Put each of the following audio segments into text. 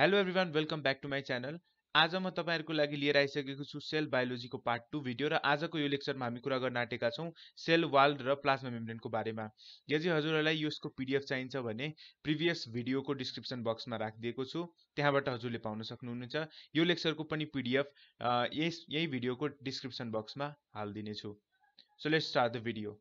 Hello everyone welcome back to my channel आज म तपाईँहरूको लागि लिएर आइसकेको छु सेल बायोलोजीको पार्ट टू भिडियो र आजको यो लेक्चरमा हामी कुरा गर्न आँटेका छौँ सेल वाल र प्लाज्मा मेम्ब्रेनको बारेमा यदि हजुरहरूलाई यसको पिडिएफ चाहिन्छ भने प्रिभियस भिडियोको डिस्क्रिप्सन बक्समा राखिदिएको छु त्यहाँबाट हजुरले पाउन सक्नुहुनेछ यो लेक्चरको पनि पिडिएफ यस यही भिडियोको डिस्क्रिप्सन बक्समा हालिदिनेछु so let's start the video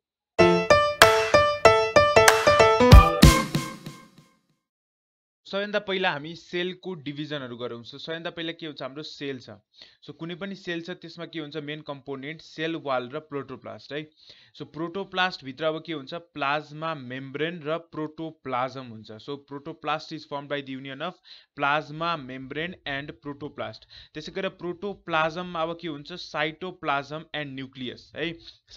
सबैभन्दा पहिला हामी सेलको डिभिजनहरू गरौँ सो सबैभन्दा पहिला के हुन्छ हाम्रो सेल छ सो कुनै पनि सेल छ त्यसमा के हुन्छ मेन कम्पोनेन्ट सेल वाल र प्रोटोप्लास्ट है सो प्रोटोप्लास्टभित्र अब के हुन्छ प्लाज्मा मेम्ब्रेन र प्रोटोप्लाजम हुन्छ so protoplast is form by the union of plasma membrane and protoplast त्यसै गरेर प्रोटोप्लाजम अब के हुन्छ साइटोप्लाजम एन्ड न्युक्लियस है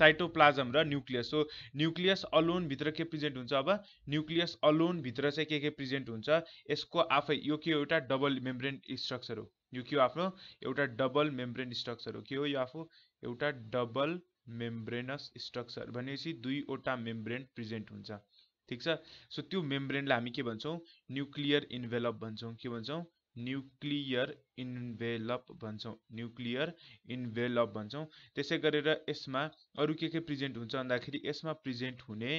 साइटोप्लाजम र न्युक्लियस सो न्युक्लियस अलोनभित्र के प्रेजेन्ट हुन्छ अब न्युक्लियस अलोनभित्र चाहिँ के के प्रेजेन्ट हुन्छ यसको आफै यो के हो एउटा डबल मेम्ब्रेन स्ट्रक्चर हो यो के हो आफ्नो एउटा डबल मेम्ब्रेन स्ट्रक्चर हो के हो यो आफू एउटा डबल मेम्ब्रेनस स्ट्रक्चर भनेपछि दुईवटा मेम्ब्रेन प्रेजेन्ट हुन्छ ठिक छ सो त्यो मेम्ब्रेनलाई हामी के भन्छौँ न्युक्लियर इन्भेलप भन्छौँ के भन्छौँ न्युक्लियर इन्भेलप भन्छौँ न्युक्लियर इन्भेलप भन्छौँ त्यसै गरेर यसमा अरू के के प्रेजेन्ट हुन्छ भन्दाखेरि यसमा प्रेजेन्ट हुने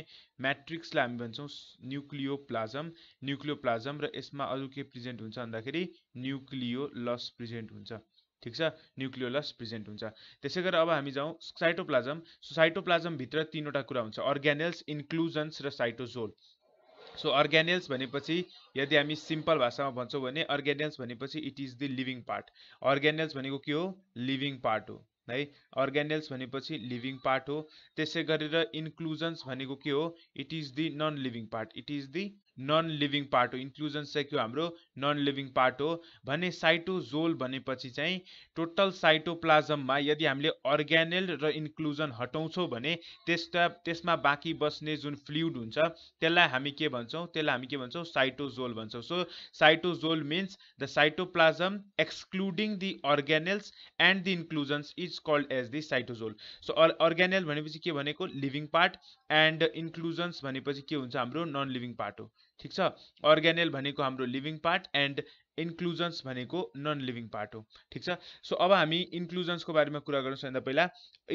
म्याट्रिक्सलाई हामी भन्छौँ न्युक्लियोप्लाजम न्युक्लियोप्लाजम र यसमा अरू के प्रेजेन्ट हुन्छ भन्दाखेरि न्युक्लियोलस प्रेजेन्ट हुन्छ ठिक छ न्युक्लियोलस प्रेजेन्ट हुन्छ त्यसै गरेर अब हामी जाउँ साइटोप्लाजम साइटोप्लाजमभित्र तिनवटा कुरा हुन्छ अर्ग्यानेल्स इन्क्लुजन्स र साइटोजोल सो अर्ग्यानेल्स भनेपछि यदि हामी सिम्पल भाषामा भन्छौँ भने अर्ग्यानेल्स भनेपछि it is the living part organelles भनेको के हो लिभिङ पार्ट हो है अर्ग्यानेल्स भनेपछि लिभिङ पार्ट हो त्यसै गरेर इन्क्लुजन्स भनेको के हो it is the non living part it is the non living part हो इन्क्लुजन सेक्यो हम नन लिविंग पार्ट हो भाई साइटोजोल बने पीछे टोटल में यदि हमें अर्गानल र इन्क्लुजन में बाकी बस्ने जो फ्लुइड होता हमी के हम के साइटोजोल भो cytosol means the cytoplasm excluding the organelles and the inclusions is called as the cytosol so organelle के लिविंग पार्ट एंड इन्क्लूजन्स के हम नन लिविंग पार्ट हो ठिक छ अर्ग्यानेल भनेको हाम्रो लिभिङ पार्ट एन्ड इन्क्लुजन्स भनेको नन लिभिङ पार्ट हो ठिक छ सो अब हामी इन्क्लुजन्सको बारेमा कुरा गर्नु भन्दा पहिला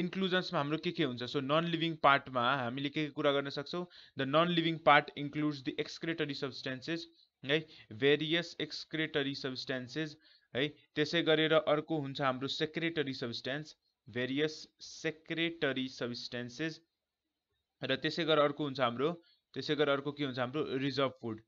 इन्क्लुजन्समा हाम्रो के के हुन्छ सो नन लिभिङ पार्टमा हामीले के के कुरा गर्न सक्छौँ the non living part includes the excretory substances है भेरियस एक्सक्रेटरी सब्सटेन्सेस है त्यसै गरेर अर्को हुन्छ हाम्रो secretory substance various secretory substances र त्यसै गरेर अर्को हुन्छ हाम्रो त्यसै गरी अर्को के हुन्छ हाम्रो रिजर्भ फुड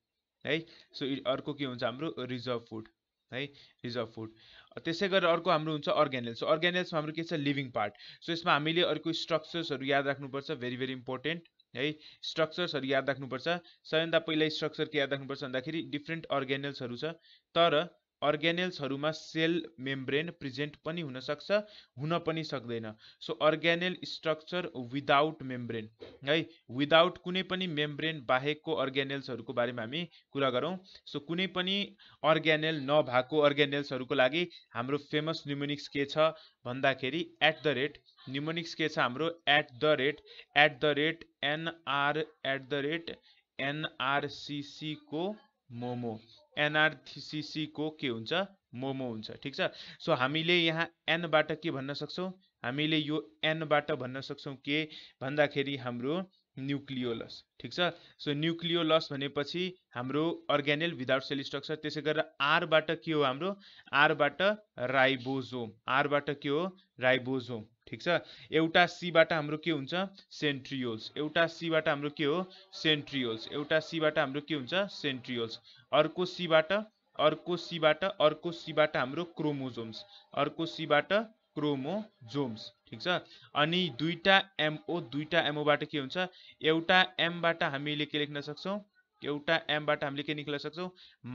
है सो अर्को के हुन्छ हाम्रो रिजर्भ फुड है रिजर्भ फुड त्यसै गरेर अर्को हाम्रो हुन्छ अर्ग्यानेल सो अर्ग्यानेल्समा हाम्रो के छ लिभिङ पार्ट सो यसमा हामीले अर्को स्ट्रक्चर्सहरू याद राख्नुपर्छ भेरी भेरी इम्पोर्टेन्ट है स्ट्रक्चर्सहरू याद राख्नुपर्छ सबैभन्दा पहिला स्ट्रक्चर के याद राख्नुपर्छ भन्दाखेरि डिफ्रेन्ट अर्ग्यानेल्सहरू छ तर अर्ग्यानेल्सहरूमा सेल मेम्ब्रेन प्रेजेन्ट पनि हुनसक्छ हुन पनि सक्दैन so organelle structure without membrane है विदाउट कुनै पनि मेम्ब्रेन बाहेकको अर्ग्यानेल्सहरूको बारेमा हामी कुरा गरौँ सो कुनै पनि अर्ग्यानेल नभएको अर्ग्यानेल्सहरूको लागि हाम्रो फेमस न्युमोनिक्स के छ भन्दाखेरि एट द रेट न्युमोनिक्स के छ हाम्रो at the rate at the rate NR at the rate एनआरसिसीको मोमो एनआरसिसीको के हुन्छ मोमो हुन्छ ठिक छ सो हामीले यहाँ एनबाट के भन्न सक्छौँ हामीले यो एनबाट भन्न सक्छौँ के भन्दाखेरि हाम्रो न्युक्लियोलस ठिक छ सो न्युक्लियोलस भनेपछि हाम्रो अर्ग्यानेल विदाउट सेल स्ट्रक्चर त्यसै गरेर आरबाट के हो हाम्रो आरबाट राइबोजोम आरबाट के हो राइबोजोम ठिक छ एउटा सीबाट हाम्रो के हुन्छ सेन्ट्रियोल्स एउटा सीबाट सेंट्रिओल्स के सी बा हम सीबाट हाम्रो के हुन्छ सेन्ट्रियोल्स अर्को सीबाट अर्को सीबाट अर्को सीबाट हाम्रो क्रोमोजोम्स सी बा क्रोमोजोम्स ठिक छ अनि दुईवटा एमओ दुईवटा एमओबाट के एवटा एम बा हामीले के सकता एवटा एम बा हामीले के निक्लन सक्छौँ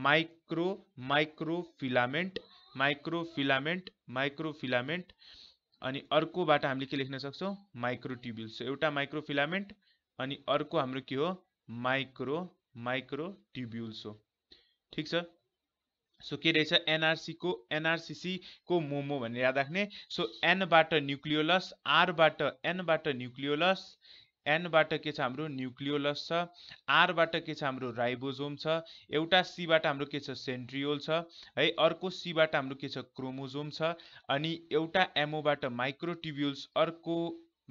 माइक्रो माइक्रोफिलामेन्ट माइक्रोफिलामेन्ट माइक्रोफिलामेन्ट अनि अर्कोबाट हामीले के लेख्न सक्छौँ माइक्रोट्युब्युल सो एउटा माइक्रोफिलामेन्ट अनि अर्को हाम्रो के हो माइक्रो माइक्रो ट्युब्युल्स हो ठिक छ सो के रहेछ एनआरसीको एनआरसिसीको मोमो भनेर याद राख्ने सो एनबाट न्युक्लियोलस आरबाट एनबाट न्युक्लियोलस एनबाट के छ हाम्रो न्युक्लियोलस छ आरबाट के छ हाम्रो राइबोजोम छ एउटा सीबाट हाम्रो के छ सेन्ट्रियोल छ है अर्को सीबाट हाम्रो के छ क्रोमोजोम छ अनि एउटा एमओबाट ट्युब्युल्स अर्को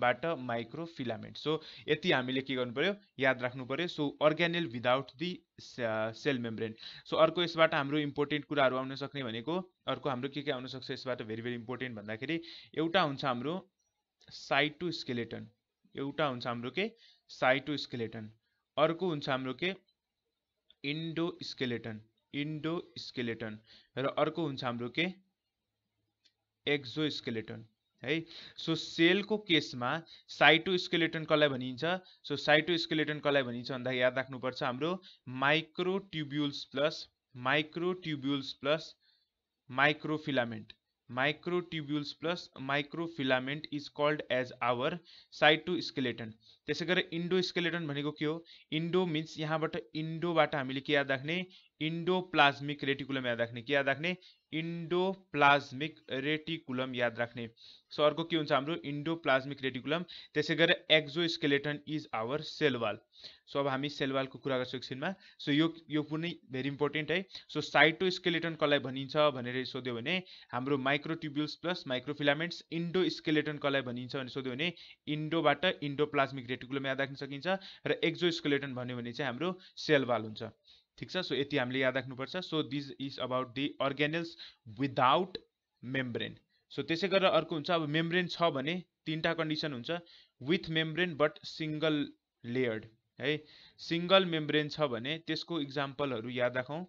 बाट माइक्रोफिलामेन्ट सो यति हामीले के गर्नु पर्यो याद राख्नु पर्यो so organelle without the cell membrane so अर्को यसबाट हाम्रो इम्पोर्टेन्ट कुराहरू आउन सक्ने भनेको अर्को हाम्रो के के आउन सक्छ यसबाट भेरी भेरी इम्पोर्टेन्ट भन्दाखेरि एउटा हुन्छ हाम्रो साइटो स्केलेटन एटा हुन्छ हाम्रो के साइटो स्केलेटन अर्क हुन्छ हाम्रो के स्केलेटन इंडो स्केलेटन र हम के एक्जो स्केलेटन है सो केस में साइटो स्केलेटन कसला भाई सो साइटो स्केलेटन कसला भाई भन्दा याद रख् हाम्रो microtubules plus micro plus microfilament microtubules plus microfilament is called as our cytoskeleton skeleton गरेर इन्डो स्केलेटन भनेको के हो इन्डो मिन्स यहाँबाट इन्डोबाट हामीले के याद राख्ने इन्डोप्लाज्मिक रेटिकुलम याद राख्ने के याद राख्ने इन्डोप्लाज्मिक रेटिकुलम याद राख्ने सो अर्को के हुन्छ हाम्रो इन्डोप्लाज्मिक रेटिकुलम त्यसै गरेर exoskeleton is our cell wall so अब हामी सेलवालको कुरा गर्छौँ एकछिनमा सो यो यो पनि भेरी इम्पोर्टेन्ट है सो साइटोस्केलेटन कसलाई भनिन्छ भनेर सोध्यो भने हाम्रो microtubules plus microfilaments endoskeleton कसलाई भनिन्छ भने सोध्यो भने इन्डोबाट इन्डोप्लाज्मिक रेटिकुलम याद राख्न सकिन्छ र एक्जोस्केलेटन भन्यो भने चाहिँ हाम्रो सेलवाल हुन्छ ठिक छ सो यति हामीले याद राख्नुपर्छ so this is about the organelles without membrane so त्यसै गरेर अर्को हुन्छ अब मेम्ब्रेन छ भने तिनवटा कन्डिसन हुन्छ with membrane but single layered है सिङ्गल मेम्ब्रेन छ भने त्यसको इक्जाम्पलहरू याद राखौँ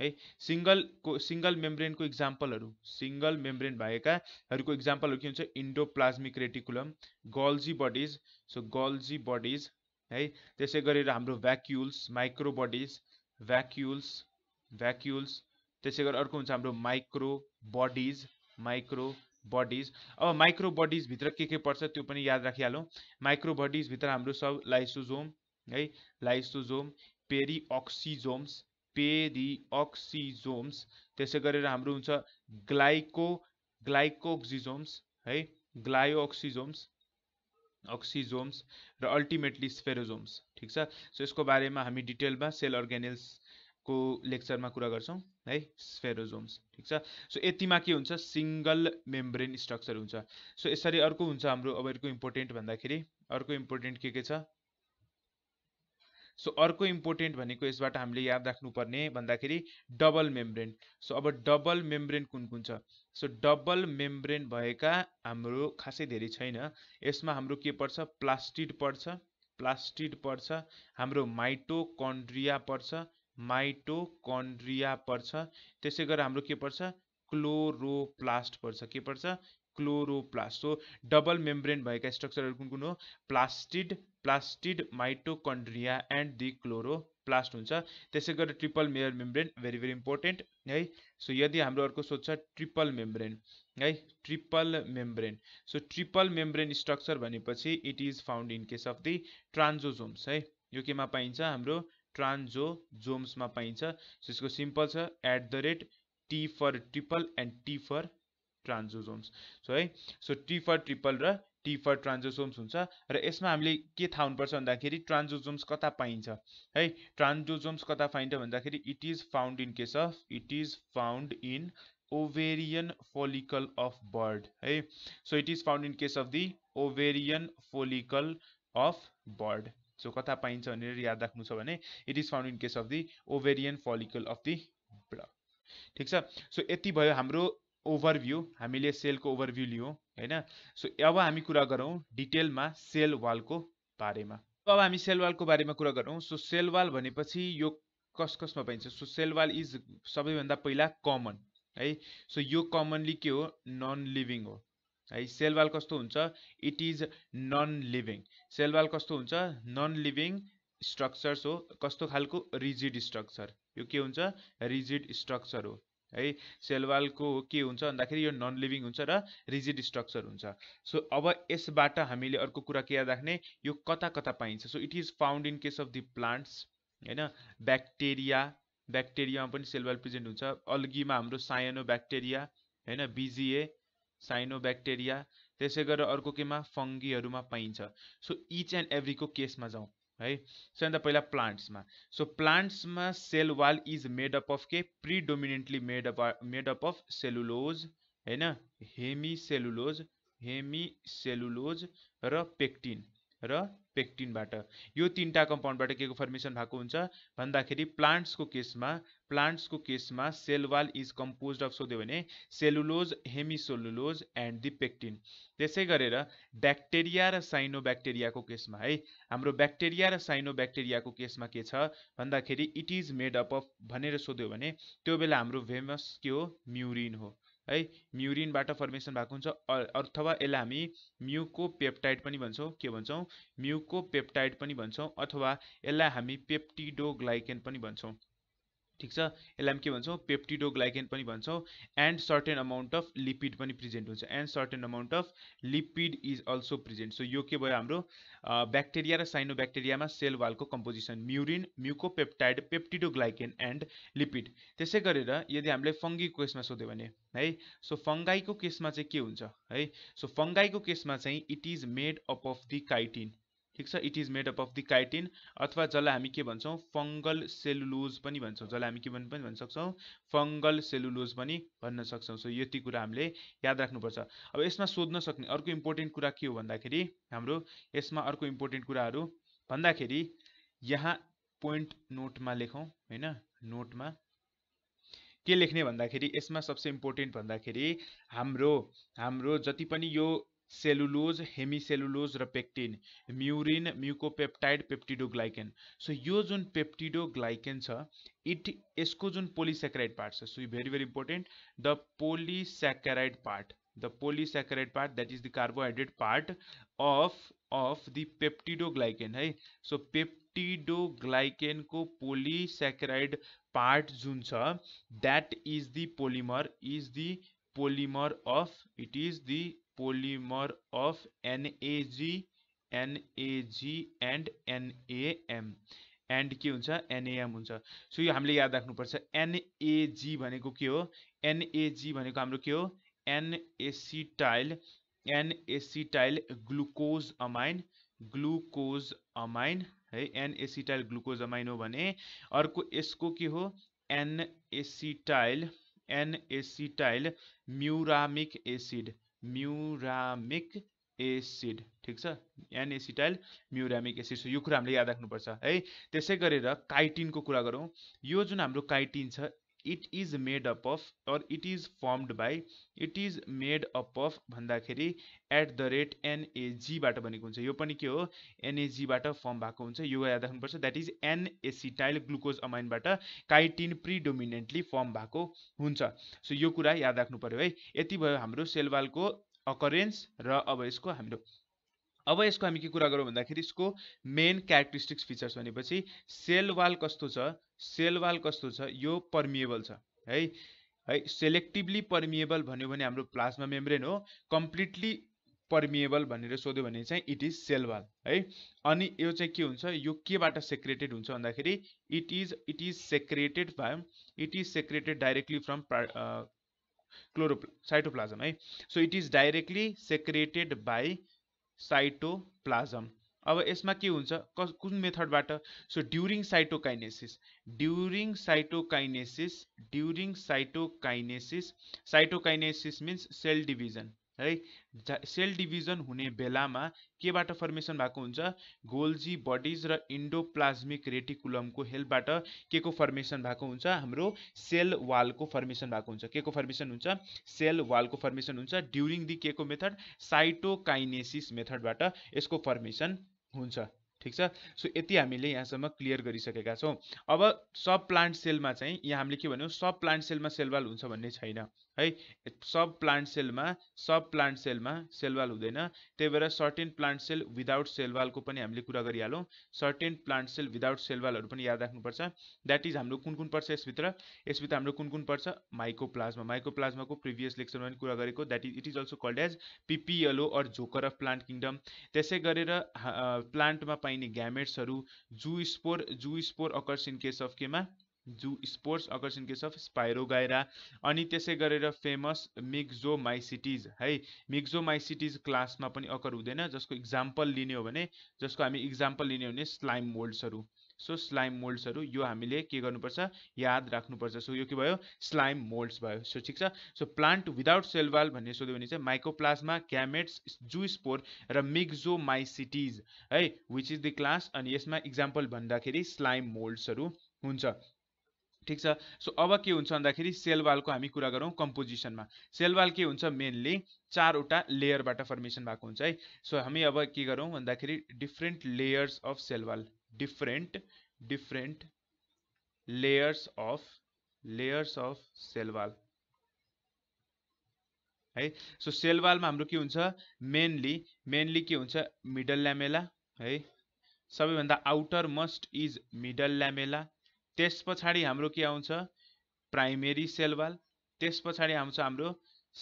है सिङ्गलको सिङ्गल मेम्ब्रेनको इक्जाम्पलहरू सिङ्गल मेम्ब्रेन भएकाहरूको इक्जाम्पलहरू के हुन्छ endoplasmic reticulum Golgi bodies so Golgi bodies है त्यसै गरेर हाम्रो भ्याक्युल्स माइक्रो बडिज भ्याक्युल्स भ्याक्युल्स त्यसै गरी अर्को हुन्छ हाम्रो माइक्रो बडिज माइक्रो बडिज अब माइक्रो बडिजभित्र के के पर्छ त्यो पनि याद राखिहालौँ माइक्रो बडिजभित्र हाम्रो सब लाइसोजोम है लाइसोजोम पेरिअक्सिजोम्स पेरिअक्सिजोम्स त्यसै गरेर हाम्रो हुन्छ ग्लाइको ग्लाइकोक्सिजोम्स है ग्लायोअक्सिजोम्स अक्सिजोम्स र अल्टिमेटली स्फेरोजोम्स ठिक छ सो यसको बारेमा हामी डिटेलमा सेल अर्ग्यानेल्सको लेक्चरमा कुरा गर्छौँ है स्फेरोजोम्स ठिक छ सो यतिमा के हुन्छ सिङ्गल मेम्ब्रेन स्ट्रक्चर हुन्छ सो यसरी अर्को हुन्छ हाम्रो अब अर्को इम्पोर्टेन्ट भन्दाखेरि अर्को इम्पोर्टेन्ट के के छ सो अर्को इम्पोर्टेन्ट भनेको यसबाट हामीले याद राख्नुपर्ने भन्दाखेरि डबल मेम्ब्रेन सो अब डबल मेम्ब्रेन कुन कुन छ सो डबल मेम्ब्रेन भएका हाम्रो खासै धेरै छैन यसमा हाम्रो के पर्छ प्लास्टिड पर्छ प्लास्टिड पर्छ हाम्रो माइटोकन्ड्रिया पर्छ माइटोकन्ड्रिया पर्छ त्यसै गरेर हाम्रो के पर्छ क्लोरोप्लास्ट पर्छ के पर्छ क्लोरोप्लास्ट सो डबल मेम्ब्रेन भाई स्ट्रक्चर कुन कुन हो plastid plastid mitochondria and the chloroplast हुन्छ triple layer membrane very very important हाई सो यदि हाम्रो अर्को सोच ट्रिपल मेम्ब्रेन हाई triple membrane so triple membrane structure भनेपछि it is found in case of the transosomes है यो केमा हम ट्रांजोजोम्स में पाइन्छ सो इसको सीम्पल छ at the rate T for triple and T for transosomes so है सो टी फर ट्रिपल र टी फर ट्रान्जोसोम्स हुन्छ र यसमा हामीले के थाहा हुनुपर्छ भन्दाखेरि ट्रान्जोजोम्स कता पाइन्छ है ट्रान्जोजोम्स कता पाइन्छ भन्दाखेरि it is found in case of it is found in ovarian follicle of bird है so it is found in case of the ovarian follicle of bird so कता पाइन्छ भनेर याद राख्नु छ भने it is found in case of the ovarian follicle of the ठिक छ सो यति भयो हाम्रो ओभरभ्यू हामीले सेलको ओभरभ्यू लियौँ होइन सो अब हामी कुरा गरौँ डिटेलमा सेल वालको बारेमा अब हामी सेल वालको बारेमा कुरा गरौँ सो सेल वाल भनेपछि यो कस कसमा पाइन्छ सो सेल वाल इज सबैभन्दा पहिला कमन है सो यो कमनली के हो नन लिभिङ हो है सेल वाल कस्तो हुन्छ it is non living cell wall कस्तो हुन्छ नन लिभिङ स्ट्रक्चर्स हो कस्तो खालको रिजिड स्ट्रक्चर यो के हुन्छ रिजिड स्ट्रक्चर हो है सेलवालको के हुन्छ भन्दाखेरि यो नन लिभिङ हुन्छ र रिजिड स्ट्रक्चर हुन्छ सो अब यसबाट हामीले अर्को कुरा के याद राख्ने यो कता कता पाइन्छ so it is found in case of the plants होइन ब्याक्टेरिया ब्याक्टेरियामा पनि सेलवाल प्रेजेन्ट हुन्छ अल्गीमा हाम्रो सायनो ब्याक्टेरिया होइन बिजिए साइनो ब्याक्टेरिया त्यसै गरेर अर्को केमा फङ्गीहरूमा पाइन्छ सो इच एन्ड एभ्रीको केसमा जाउँ है सबैभन्दा पहिला प्लान्ट्समा सो प्लान्ट्समा cell wall is made up of के predominantly made up made up of cellulose होइन हेमिसेलुलोज हेमिसेलुलोज र पेक्टिन र पेक्टिनबाट यो तिनवटा कम्पाउन्डबाट के को फर्मेसन भएको हुन्छ भन्दाखेरि प्लान्ट्सको केसमा प्लान्ट्सको केसमा सेलवाल इज कम्पोज अफ सोध्यो भने cellulose hemicellulose and the pectin त्यसै गरेर ब्याक्टेरिया र साइनो ब्याक्टेरियाको केसमा है हाम्रो ब्याक्टेरिया र साइनो ब्याक्टेरियाको केसमा के छ भन्दाखेरि it is made up of भनेर सोध्यो भने त्यो बेला हाम्रो फेमस के हो म्युरिन हो है म्युरिनबाट फर्मेसन भएको हुन्छ अथवा यसलाई हामी म्युको पेप्टाइड पनि भन्छौँ के भन्छौँ म्युको पेप्टाइड पनि भन्छौँ अथवा यसलाई हामी पेप्टिडोग्लाइकेन पनि भन्छौँ ठिक छ यसलाई के भन्छौँ पेप्टिडोग्लाइकेन पनि भन्छौँ and certain amount of lipid पनि प्रेजेन्ट हुन्छ and certain amount of lipid is also present so यो के भयो हाम्रो ब्याक्टेरिया र साइनो ब्याक्टेरियामा सेल वालको composition murein mucopeptide peptidoglycan and lipid त्यसै गरेर यदि हामीले फङ्गीको केसमा सोध्यो भने है सो फङ्गाईको केसमा चाहिँ के हुन्छ है सो फङ्गाईको केसमा चाहिँ it is made up of the chitin ठिक छ it is made up of the chitin अथवा जसलाई हामी के भन्छौँ फङ्गल सेलुलोज पनि भन्छौँ जसलाई हामी के भन्नु पनि भन्न सक्छौँ फङ्गल सेलुलोज पनि भन्न सक्छौँ सो यति कुरा हामीले याद राख्नुपर्छ अब यसमा सोध्न सक्ने अर्को इम्पोर्टेन्ट कुरा के हो भन्दाखेरि हाम्रो यसमा अर्को इम्पोर्टेन्ट कुराहरू भन्दाखेरि यहाँ पोइन्ट नोटमा लेखौँ होइन नोटमा के लेख्ने भन्दाखेरि यसमा सबसे इम्पोर्टेन्ट भन्दाखेरि हाम्रो हाम्रो जति पनि यो cellulose hemi hemicellulose pectin murein mucopeptide peptidoglycan so यो जो पेप्टिडोग्लाइकेन इट इसको जो polysaccharide part so very very important the polysaccharide part the polysaccharide part that is the carbohydrate part of of the peptidoglycan हाई so peptidoglycan को polysaccharide part जो that is polymer is the polymer of it is the polymer of NAG, NAG and NAM and के हुन्छ NAM हुन्छ so यह हामीले याद राख्नुपर्छ एनएजी भनेको के हो एनएजी भनेको हाम्रो N acetyl N acetyl glucose amine glucose amine हाई एन एसिटाइल ग्लुकोज अमाइन होने अर्क इसको के हो N acetyl N acetyl muramic acid muramic acid ठिक छ एनएसिटाइल म्युरामिक एसिड सो यो कुरा हामीले याद राख्नुपर्छ है त्यसै गरेर काइटिनको कुरा गरौँ यो जुन हाम्रो काइटिन छ it is made up of or it is formed by it is made up of भन्दाखेरि एट द रेट एनएजीबाट भनेको हुन्छ यो पनि के हो एनएजीबाट फर्म भएको हुन्छ यो याद राख्नुपर्छ द्याट इज एनएसिटाइल ग्लुकोज अमाइनबाट काइटिन प्रिडोमिनेन्टली फर्म भएको हुन्छ सो यो कुरा याद राख्नु पऱ्यो है यति भयो हाम्रो सेलवालको अकरेन्स र अब यसको हाम्रो अब यसको हामी के कुरा गरौँ भन्दाखेरि यसको मेन क्यारेक्टरिस्टिक्स फिचर्स भनेपछि सेल वाल कस्तो छ सेल वाल कस्तो छ यो पर्मिएबल छ है है सेलेक्टिभली पर्मिएबल भन्यो भने हाम्रो प्लाज्मा मेम्ब्रेन हो कम्प्लिटली पर्मिएबल भनेर सोध्यो भने चाहिँ इट इज सेल वाल है अनि यो चाहिँ के हुन्छ यो केबाट सेक्रेटेड हुन्छ भन्दाखेरि it is it is secreted from it is secreted directly from chloro cytoplasm है so it is directly secreted by cytoplasm अब इसमें के कुछ मेथड बा so during cytokinesis during cytokinesis during cytokinesis cytokinesis means cell division है cell division हुने बेलामा केबाट फर्मेसन भएको हुन्छ गोल्जी बडिज र इन्डोप्लाज्मिक रेटिकुलमको हेल्पबाट के को फर्मेसन भएको हुन्छ हाम्रो सेल वालको फर्मेसन भएको हुन्छ के को फर्मेसन हुन्छ सेल वालको फर्मेसन हुन्छ ड्युरिङ दि के को मेथड साइटोकाइनेसिस मेथडबाट यसको फर्मेसन हुन्छ ठिक छ सो यति हामीले यहाँसम्म क्लियर गरिसकेका छौँ अब सब प्लान्ट सेलमा चाहिँ यहाँ हामीले के भन्यौँ सब प्लान्ट सेलमा सेलवाल हुन्छ भन्ने छैन है सब प्लान्ट सेलमा सब प्लान्ट सेलमा सेलवाल हुँदैन त्यही भएर सर्टेन प्लान्ट सेल विदाउट सेलवालको पनि हामीले कुरा गरिहालौँ सर्टेन प्लान्ट सेल विदाउट सेलवालहरू पनि याद राख्नुपर्छ द्याट इज हाम्रो कुन कुन पर्छ यसभित्र यसभित्र हाम्रो कुन कुन पर्छ माइको प्लाज्मा माइको प्लाज्माको प्रिभियस लेक्चरमा पनि कुरा गरेको that is it is also called as PPLO or joker of plant kingdom त्यसै गरेर प्लान्टमा पाइने ग्यामेट्सहरू zoospore zoospore occurs in case of केमा zoospores occurs in case of गाइरा अनि त्यसै गरेर फेमस मिक्जो माइसिटिज है मिक्जो माइसिटिज क्लासमा पनि अकर हुँदैन जसको इक्जाम्पल लिने हो भने जसको हामी इक्जाम्पल लिने हो भने स्लाइम मोल्ड्सहरू सो स्लाइम मोल्ड्सहरू यो हामीले के गर्नुपर्छ याद राख्नुपर्छ सो यो के भयो स्लाइम मोल्ड्स भयो सो ठिक छ सो प्लान्ट विदाउट सेलवाल भन्ने सोध्यो भने चाहिँ माइक्रोप्लाज्मा क्यामेट्स जुस्पोर र माइसिटिज है विच इज द क्लास अनि यसमा इक्जाम्पल भन्दाखेरि स्लाइम मोल्ड्सहरू हुन्छ ठिक छ सो अब के हुन्छ भन्दाखेरि सेलवालको हामी कुरा गरौँ कम्पोजिसनमा सेलवाल के हुन्छ मेनली चारवटा लेयरबाट फर्मेसन भएको हुन्छ है सो हामी अब के गरौँ भन्दाखेरि different layers of cell wall different different layers of layers of cell wall है सो सेल वालमा हाम्रो के हुन्छ मेनली मेनली के हुन्छ मिडल ल्यामेला है सबैभन्दा outer most is middle lamella त्यस पछाडि हाम्रो के आउँछ प्राइमेरी सेलवाल त्यस पछाडि आउँछ हाम्रो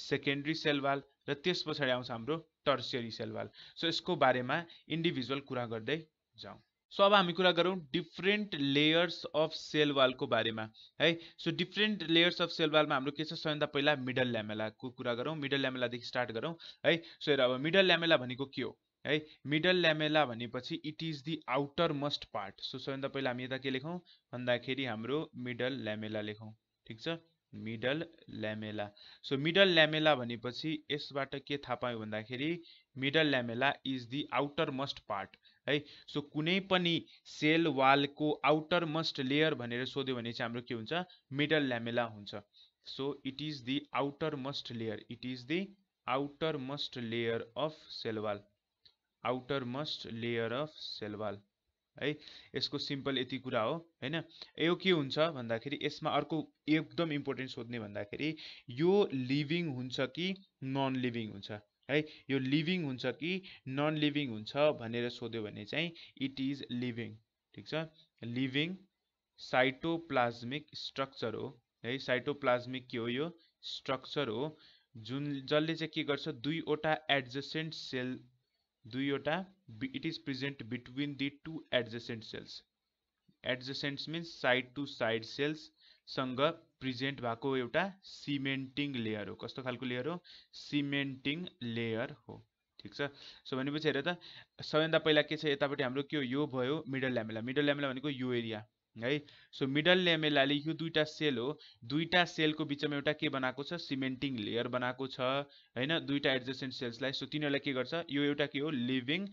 सेकेन्ड्री सेलवाल र त्यस पछाडि आउँछ हाम्रो टर्सियरी सेलवाल सो यसको बारेमा इन्डिभिजुअल कुरा गर्दै जाउँ सो अब हम कुरा करूँ डिफ्रेन्ट लेयर्स अफ सेल बारे में हाई so different layers of cell में हम लोग सब सबैभन्दा पैला मिडल ल्यामेलाको कुरा करूँ मिडल ल्यामेलादेखि स्टार्ट करूँ हाई सो अब मिडल लैमेला को के हो middle lamella it is the outer most part so सबैभन्दा पहिला हम यता के भादा खेल हम मिडल लैमेला लेख ठीक middle lamella so middle lamella is यसबाट के थाहा middle lamella is the outer most part है सो कुनै पनि सेल वालको आउटर मस्ट लेयर भनेर सोध्यो भने चाहिँ हाम्रो के हुन्छ मिडल ल्यामेला हुन्छ so it is the outer must layer it is the outer must layer of cell wall outer must layer of cell wall है यसको सिम्पल यति कुरा हो होइन यो के हुन्छ भन्दाखेरि यसमा अर्को एकदम इम्पोर्टेन्ट सोध्ने भन्दाखेरि यो लिभिङ हुन्छ कि नन लिभिङ हुन्छ है यो लिभिङ हुन्छ कि नन लिभिङ हुन्छ भनेर सोध्यो भने चाहिँ इट इज लिभिङ ठिक छ लिभिङ साइटोप्लाज्मिक स्ट्रक्चर हो है साइटोप्लाज्मिक के हो यो स्ट्रक्चर हो जुन जसले चाहिँ के गर्छ दुईवटा एडजसेन्ट सेल दुईवटा it is present between the two adjacent cells adjacents means side to side cells सँग प्रेजेन्ट भएको एउटा सिमेन्टिङ लेयर हो कस्तो खालको लेयर हो सिमेन्टिङ लेयर हो ठिक छ सो भनेपछि हेर त सबैभन्दा पहिला के छ यतापट्टि हाम्रो के हो यो भयो मिडल ल्यामेला मिडल ल्यामेला भनेको यो एरिया है सो मिडल लेमेलाले यो दुईवटा सेल हो दुईवटा सेलको बिचमा एउटा के बनाएको छ सिमेन्टिङ लेयर बनाएको छ होइन दुईवटा एडजस्टेन्ट सेल्सलाई सो तिनीहरूलाई के गर्छ यो एउटा के हो लिभिङ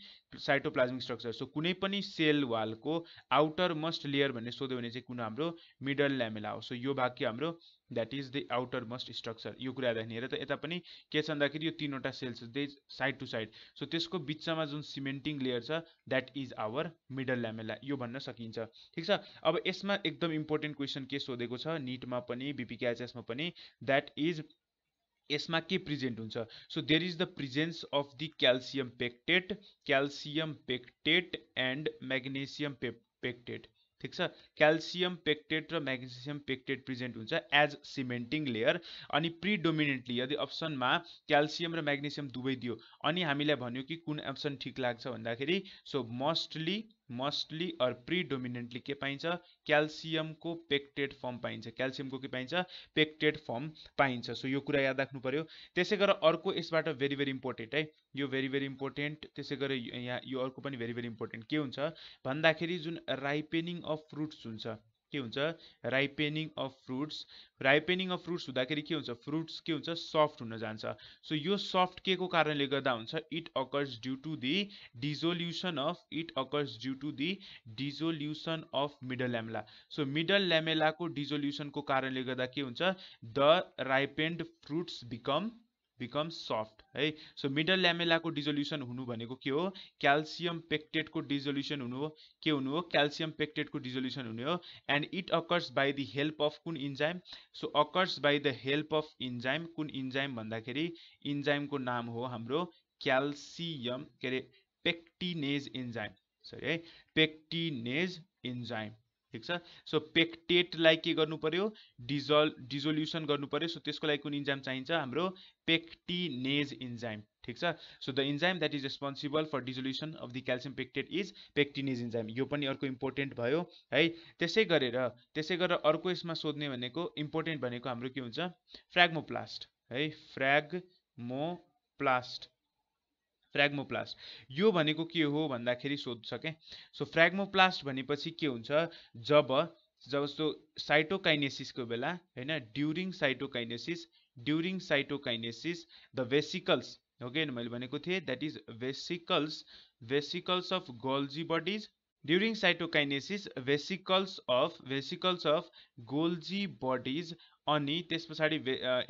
साइटोप्लाज्मिक स्ट्रक्चर सो कुनै पनि सेल वालको आउटर मस्ट लेयर भन्ने सोध्यो भने चाहिँ कुन हाम्रो मिडल ल्यामेला हो सो यो भाग के हाम्रो that is the outer most structure यो कुराहरूलाई हेरेर त यता पनि के छ भन्दाखेरि यो तिनवटा cells they side to side so त्यसको बिचमा जुन सिमेन्टिङ लेयर छ that is our middle lamella यो भन्न सकिन्छ ठिक छ अब यसमा एकदम इम्पोर्टेन्ट क्वेसन के सोधेको छ निटमा पनि बिपिकेएचएसमा पनि द्याट इज यसमा के प्रेजेन्ट हुन्छ so there is the presence of the calcium pectate calcium pectate and magnesium pe pectate ठिक छ क्याल्सियम पेक्टेट र म्याग्नेसियम पेक्टेट प्रेजेन्ट हुन्छ एज सिमेन्टिङ लेयर अनि प्रिडोमिनेन्टली यदि अप्सनमा क्याल्सियम र म्याग्नेसियम दुवै दियो अनि हामीलाई भन्यो कि कुन अप्सन ठिक लाग्छ भन्दाखेरि so mostly mostly or predominantly के पाइन्छ क्याल्सियमको पेक्टेड फर्म पाइन्छ क्याल्सियमको के पाइन्छ पेक्टेड फर्म पाइन्छ सो यो कुरा याद राख्नु पर्यो त्यसै गरेर अर्को यसबाट भेरी भेरी इम्पोर्टेन्ट है यो भेरी भेरी इम्पोर्टेन्ट त्यसै गरेर यहाँ यो अर्को पनि भेरी भेरी इम्पोर्टेन्ट के हुन्छ भन्दाखेरि जुन राइपेनिङ अफ फ्रुट्स हुन्छ के होता ripening of fruits ripening of होता खेल के फ्रूट्स के होता सफ्ट होना जान्छ सो यो सफ्ट के को कारण गर्दा it occurs due to the dissolution of it occurs due to the dissolution of middle lamella so middle lamella को कारणले को के the ripened fruits become become soft हाई सो मिडल को डिजोल्युसन हुनु भनेको के हो क्याल्सियम पेक्टेटको डिजोल्युसन हो के हुनु हो को पेक्टेटको डिजोल्युसन हुने and it occurs by the help of कुन enzyme so occurs by the help of enzyme कुन खेल इंजाइम को नाम हो हम क्यासियम के पेक्टिनेज इंजाइम सरी हाई पेक्टिनेज इंजाइम ठिक छ सो पेक्टेटलाई के गर्नु पर्यो डिजोल डिजोल्युसन गर्नु पर्यो सो त्यसको लागि कुन इन्जाइम चाहिन्छ हाम्रो पेक्टिनेज इन्जाइम ठिक छ so the enzyme that is responsible for dissolution of the calcium pectate is pectinase enzyme यो पनि अर्को इम्पोर्टेन्ट भयो है त्यसै गरेर त्यसै गरेर अर्को यसमा सोध्ने भनेको इम्पोर्टेन्ट भनेको हाम्रो के हुन्छ फ्रेग्मोप्लास्ट है फ्रेग्मोप्लास्ट फ्रेग्मोप्लास्ट यो भनेको के हो भन्दाखेरि सोध्छ क्या सो फ्रेग्मोप्लास्ट भनेपछि के हुन्छ जब जब जस्तो साइटोकाइनेसिसको बेला होइन during cytokinesis during cytokinesis the vesicles okay मैले भनेको थिएँ that is vesicles vesicles of Golgi bodies during cytokinesis vesicles of vesicles of Golgi bodies अनि त्यस पछाडि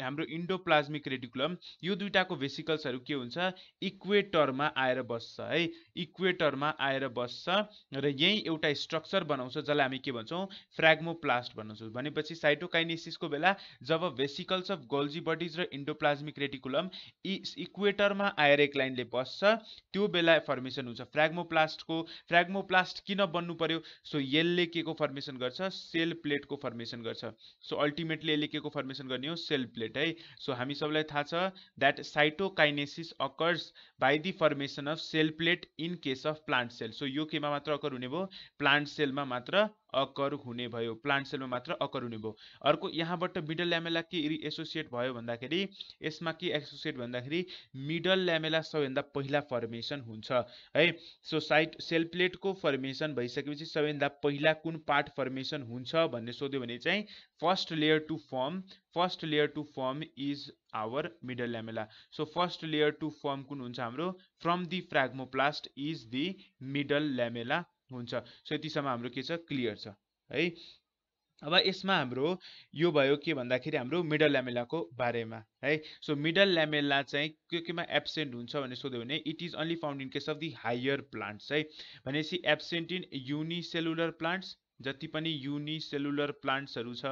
हाम्रो इन्डोप्लाज्मिक रेडिकुलम यो दुइटाको भेसिकल्सहरू के हुन्छ इक्वेटरमा आएर बस्छ है इक्वेटरमा आएर बस्छ र यहीँ एउटा स्ट्रक्चर बनाउँछ जसलाई हामी के भन्छौँ फ्राग्मोप्लास्ट भन्छौँ भनेपछि साइटोकाइनेसिसको बेला जब भेसिकल्स अफ गोल्जी बडिज र इन्डोप्लाज्मिक रेटिकुलम इक्वेटरमा आएर एक लाइनले बस्छ त्यो बेला फर्मेसन हुन्छ फ्राग्मोप्लास्टको फ्राग्मोप्लास्ट किन बन्नु पर्यो सो यसले के को फर्मेसन गर्छ सेल प्लेटको फर्मेसन गर्छ सो अल्टिमेटली यसले हामीले को फर्मेसन गर्ने हो सेल प्लेट है सो हामी सबलाई थाहा छ that cytokinesis occurs by the formation of cell plate in case of plant cell so यो केमा मात्र अकर हुने भयो प्लान्ट सेलमा मात्र अकर हुने भयो प्लान्ट सेलमा मात्र अकर हुने भयो अर्को यहाँबाट मिडल ल्यामेला के एसोसिएट भयो भन्दाखेरि यसमा के एसोसिएट भन्दाखेरि मिडल ल्यामेला सबैभन्दा पहिला फर्मेसन हुन्छ है सो साइट सेल प्लेटको फर्मेसन भइसकेपछि सबैभन्दा पहिला कुन पार्ट फर्मेसन हुन्छ भन्ने सोध्यो भने चाहिँ first layer to form first layer to form is our middle lamella so first layer to form कुन हुन्छ हाम्रो from the phragmoplast is the middle lamella हुन्छ सो यतिसम्म हाम्रो के छ क्लियर छ है अब यसमा हाम्रो यो भयो के भन्दाखेरि हाम्रो मिडल ल्यामेलाको बारेमा है सो मिडल ल्यामेला चाहिँ के केमा एब्सेन्ट हुन्छ भने सोध्यो भने it is only found in case of the higher plants है भनेपछि एब्सेन्ट इन युनिसेलुलर प्लान्ट्स जति पनि युनिसेलुलर प्लान्ट्सहरू छ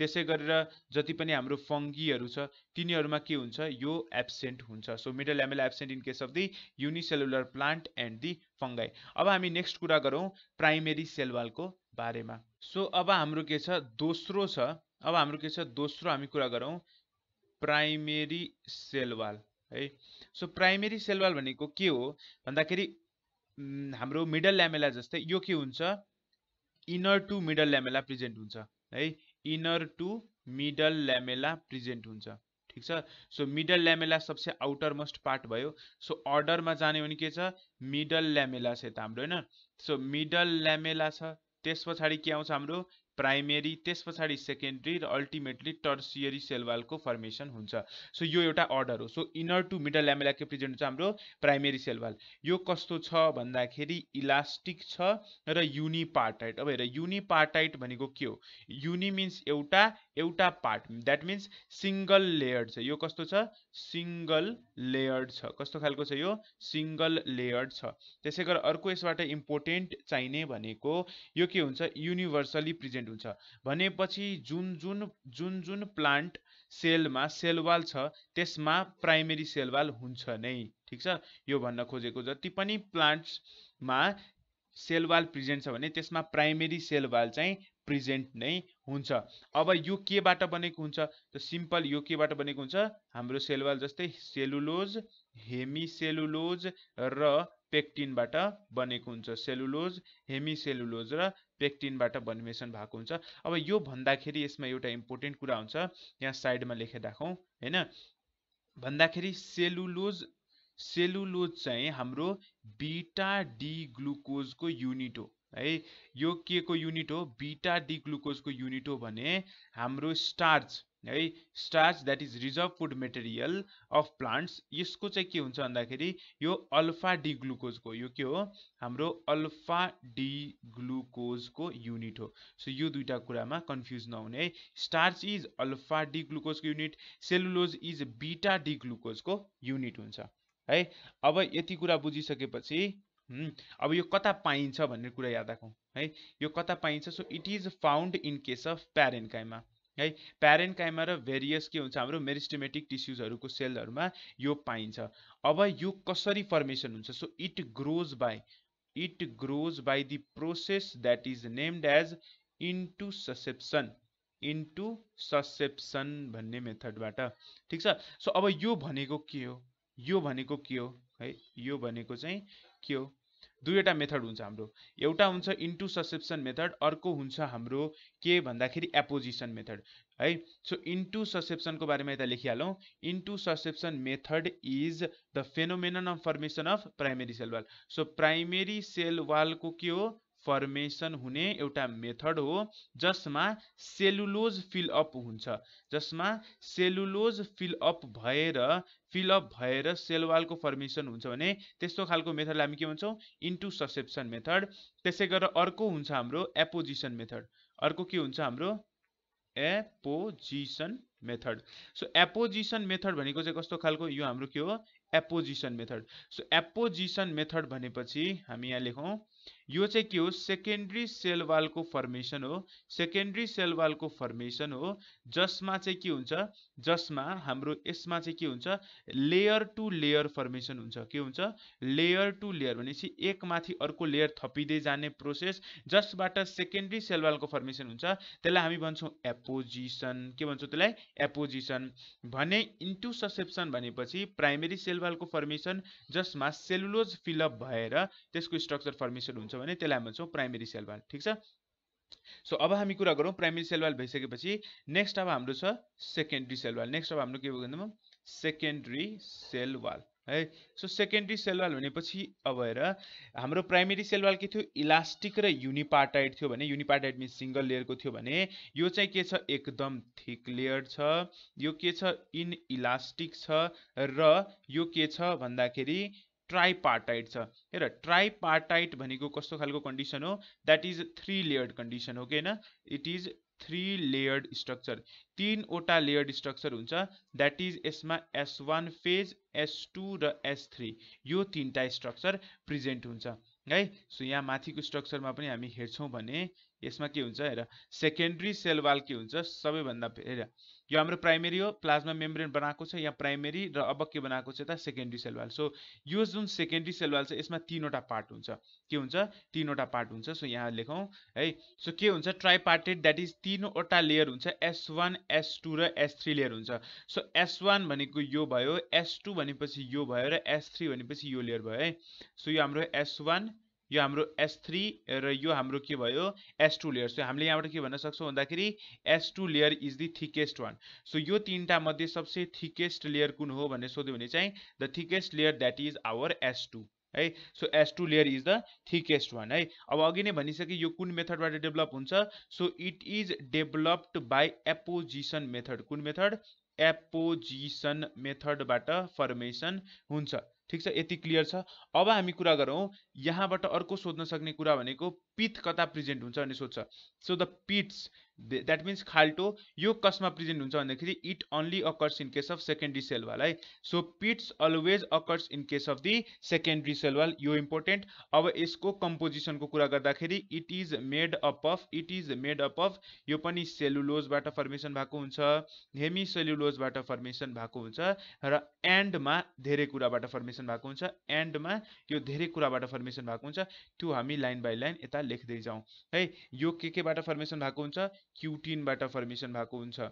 त्यसै गरेर जति पनि हाम्रो फङ्गीहरू छ तिनीहरूमा के हुन्छ यो एब्सेन्ट हुन्छ so middle ML absent in case of the unicellular plant and the fungi अब हामी नेक्स्ट कुरा गरौँ प्राइमेरी सेलवालको बारेमा सो अब हाम्रो के छ दोस्रो छ अब हाम्रो के छ दोस्रो हामी कुरा गरौँ प्राइमेरी सेलवाल है सो प्राइमेरी सेलवाल भनेको के हो भन्दाखेरि हाम्रो मिडल ल्यामेला जस्तै यो के हुन्छ inner to middle lamella present हुन्छ है inner to middle lamella present हुन्छ ठिक छ सो मिडल ल्यामेला सबसे आउटर मोस्ट पार्ट भयो सो अर्डरमा जाने भने के छ मिडल ल्यामेला छ यता हाम्रो होइन सो मिडल ल्यामेला छ त्यस पछाडि के आउँछ हाम्रो प्राइमेरी त्यस पछाडि सेकेन्ड्री र अल्टिमेटली टर्सियरी सेलवालको फर्मेसन हुन्छ सो यो एउटा अर्डर हो so inner to middle lamella के प्रेजेन्ट हुन्छ हाम्रो प्राइमेरी सेलवाल यो कस्तो छ भन्दाखेरि इलास्टिक छ र युनिपार्टाइट अब हेर युनिपार्टाइट भनेको के हो युनि मिन्स एउटा एउटा part that means single layered छ यो कस्तो छ सिङ्गल लेयर्ड छ कस्तो खालको छ यो सिङ्गल लेयर्ड छ त्यसै गरेर अर्को यसबाट इम्पोर्टेन्ट चाहिने भनेको यो के हुन्छ युनिभर्सली प्रेजेन्ट हुन्छ भनेपछि जुन जुन जुन जुन प्लान्ट सेलमा सेलवाल छ त्यसमा प्राइमेरी सेलवाल हुन्छ नै ठिक छ यो भन्न खोजेको जति पनि प्लान्ट्समा सेलवाल प्रेजेन्ट छ भने त्यसमा प्राइमेरी सेलवाल चाहिँ प्रेजेन्ट नै हुन्छ अब यो केबाट बनेको हुन्छ त सिम्पल यो केबाट बनेको हुन्छ हाम्रो सेलवाल जस्तै सेलुलोज हेमिसेलुलोज र पेक्टिनबाट बनेको हुन्छ सेलुलोज हेमिसेलुलोज र पेक्टिनबाट बन्मेसन भएको हुन्छ अब यो भन्दाखेरि यसमा एउटा इम्पोर्टेन्ट कुरा हुन्छ यहाँ साइडमा लेखेर राखौँ होइन भन्दाखेरि सेलुलोज सेलुलोज चाहिँ हाम्रो बिटा डी ग्लुकोजको युनिट हो है यो के को युनिट हो बिटा डी ग्लुकोजको युनिट हो भने हाम्रो स्टार्च है starch that is reserve food material of plants यसको चाहिँ के हुन्छ भन्दाखेरि यो अल्फा डी ग्लुकोजको यो के हो हाम्रो अल्फा डी ग्लुकोजको युनिट हो सो यो दुईटा कुरामा कन्फ्युज नहुने है स्टार्च इज अल्फा डी ग्लुकोजको unit cellulose is beta D ग्लुकोजको युनिट हुन्छ है अब यति कुरा बुझिसकेपछि अब यो कता पाइन्छ भन्ने कुरा याद राखौँ है यो कता पाइन्छ so it is found in case of parenchyma है प्यारेन्काइमा र भेरियस के हुन्छ हाम्रो मेरिस्टेमेटिक टिस्युजहरूको सेलहरूमा यो पाइन्छ अब यो कसरी फर्मेसन हुन्छ so it grows by it grows by the process that is named as intussusception intussusception भन्ने मेथडबाट ठिक छ सो अब यो भनेको के हो यो भनेको के हो है यो भनेको चाहिँ के हो दुईवटा मेथड हुन्छ हाम्रो एउटा हुन्छ इन्टु ससेप्सन मेथड अर्को हुन्छ हाम्रो के भन्दाखेरि एपोजिसन मेथड है सो इन्टु ससेप्सनको बारेमा यता लेखिहालौँ intussusception method is the phenomenon of formation of primary cell wall so primary cell वालको के हो फर्मेसन हुने एउटा मेथड हो जसमा सेलुलोज फिलअप हुन्छ जसमा सेलुलोज फिलअप भएर फिलअप भएर सेलवालको फर्मेसन हुन्छ भने त्यस्तो खालको मेथडलाई हामी के भन्छौँ इन्टु ससेप्सन मेथड त्यसै गरेर अर्को हुन्छ हाम्रो एपोजिसन मेथड अर्को के हुन्छ हाम्रो apposition method so apposition method भनेको चाहिँ कस्तो खालको यो हाम्रो के हो apposition method so apposition method भनेपछि हामी यहाँ लेखौँ यो चाहिँ के हो सेकेन्ड्री सेल वालको फर्मेसन हो सेकेन्ड्री सेल वालको फर्मेसन हो जसमा चाहिँ के हुन्छ जसमा हाम्रो यसमा चाहिँ के हुन्छ लेयर टु लेयर फर्मेसन हुन्छ के हुन्छ लेयर टु लेयर भनेपछि एकमाथि अर्को लेयर थपिँदै जाने प्रोसेस जसबाट सेकेन्ड्री सेल वालको फर्मेसन हुन्छ त्यसलाई हामी भन्छौँ एपोजिसन के भन्छौँ त्यसलाई एपोजिसन भने इन्टु ससेप्सन भनेपछि प्राइमेरी सेल वालको फर्मेसन जसमा सेलुलोज फिलअप भएर त्यसको स्ट्रक्चर फर्मेसन हुन्छ भने त्यसलाई हामी भन्छौँ प्राइमेरी सेल वाल ठिक छ सो अब हामी कुरा गरौँ प्राइमेरी सेल वाल भइसकेपछि नेक्स्ट अब हाम्रो छ सेकेन्ड्री सेल वाल नेक्स्ट अब हाम्रो के भन्दा सेकेन्ड्री सेल वाल है सो सेकेन्ड्री सेलवाल भनेपछि अब हेर हाम्रो प्राइमेरी सेलवाल के थियो इलास्टिक र युनिपार्टाइड थियो भने युनिपार्टाइड मिन्स सिङ्गल लेयरको थियो भने यो चाहिँ के छ एकदम थिक लेयर छ यो के छ इन इलास्टिक छ र यो के छ भन्दाखेरि ट्राइपार्टाइट छ हेर ट्राइपार्टाइट भनेको कस्तो खालको कन्डिसन हो that is three layered condition हो कि होइन it is three layered structure तिनवटा लेयर्ड स्ट्रक्चर हुन्छ द्याट इज यसमा S one phase S two र एस थ्री यो तिनवटा स्ट्रक्चर प्रेजेन्ट हुन्छ है सो यहाँ माथिको स्ट्रक्चरमा पनि हामी हेर्छौँ भने यसमा के हुन्छ हेर सेकेन्ड्री सेलवाल के हुन्छ सबैभन्दा हेर यो हाम्रो प्राइमेरी हो प्लाज्मा मेम्ब्रेन बनाएको छ यहाँ प्राइमेरी र अब के बनाएको छ त सेकेन्ड्री सेल वाल सो यो जुन सेकेन्ड्री सेल वाल छ यसमा तिनवटा पार्ट हुन्छ के हुन्छ तिनवटा पार्ट हुन्छ सो यहाँ लेखौँ है सो के हुन्छ ट्राई पार्टेड द्याट इज तिनवटा लेयर हुन्छ एस वान एस टू र एस थ्री लेयर हुन्छ सो एस वान भनेको यो भयो एस टू भनेपछि यो भयो र एस थ्री भनेपछि यो लेयर भयो है सो यो हाम्रो एस वान यो हाम्रो एस थ्री र यो हाम्रो के भयो एस टू लेयर सो हामीले यहाँबाट के भन्न सक्छौँ भन्दाखेरि S two layer is the thickest one so यो तिनवटा मध्ये सबसे थिकेस्ट लेयर कुन हो भन्ने सोध्यो भने चाहिँ the thickest layer that is our S two है so S two layer is the thickest one है अब अघि नै भनिसकेँ यो कुन मेथडबाट डेभलप हुन्छ so it is developed by apposition method कुन मेथड एपोजिसन मेथडबाट फर्मेसन हुन्छ ठिक छ यति क्लियर छ अब हामी कुरा गरौँ यहाँबाट अर्को सोध्न सक्ने कुरा भनेको पिथ कता प्रेजेन्ट हुन्छ भन्ने सोध्छ so the pits that means खाल्टो यो कस में प्रेजेंट भन्दाखेरि it only occurs in case of secondary cell wall so pits always occurs in case of the secondary cell wall यो इंपोर्टेंट अब इसको कंपोजिशन को it is made up of it is made up of यो cellulose सेलुलोजबाट formation भएको हुन्छ Hemy formation भएको हुन्छ र एन्डमा धेरै फर्मेसन भएको हुन्छ यह यो धेरै फर्मेसन भएको हुन्छ त्यो हामी लाइन बाई लाइन यता लेख्दै जाउँ हाई यो के फर्मेसन भएको हुन्छ क्युटिनबाट फर्मेसन भएको हुन्छ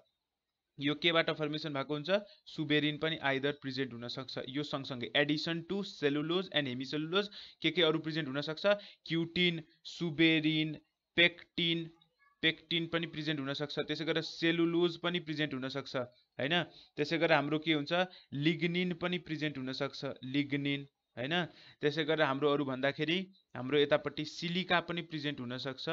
यो केबाट फर्मेसन भएको हुन्छ सुबेरिन पनि आइदर प्रेजेन्ट हुनसक्छ यो सँगसँगै addition to cellulose and hemicellulose के के अरू प्रेजेन्ट हुनसक्छ क्युटिन सुबेरिन पेक्टिन पेक्टिन पनि प्रेजेन्ट हुनसक्छ त्यसै गरेर सेलुलोज पनि प्रेजेन्ट हुनसक्छ होइन त्यसै गरेर हाम्रो के हुन्छ लिग्निन पनि प्रेजेन्ट हुनसक्छ लिग्निन होइन त्यसै गरेर हाम्रो अरू भन्दाखेरि हाम्रो यतापट्टि सिलिका पनि प्रेजेन्ट हुनसक्छ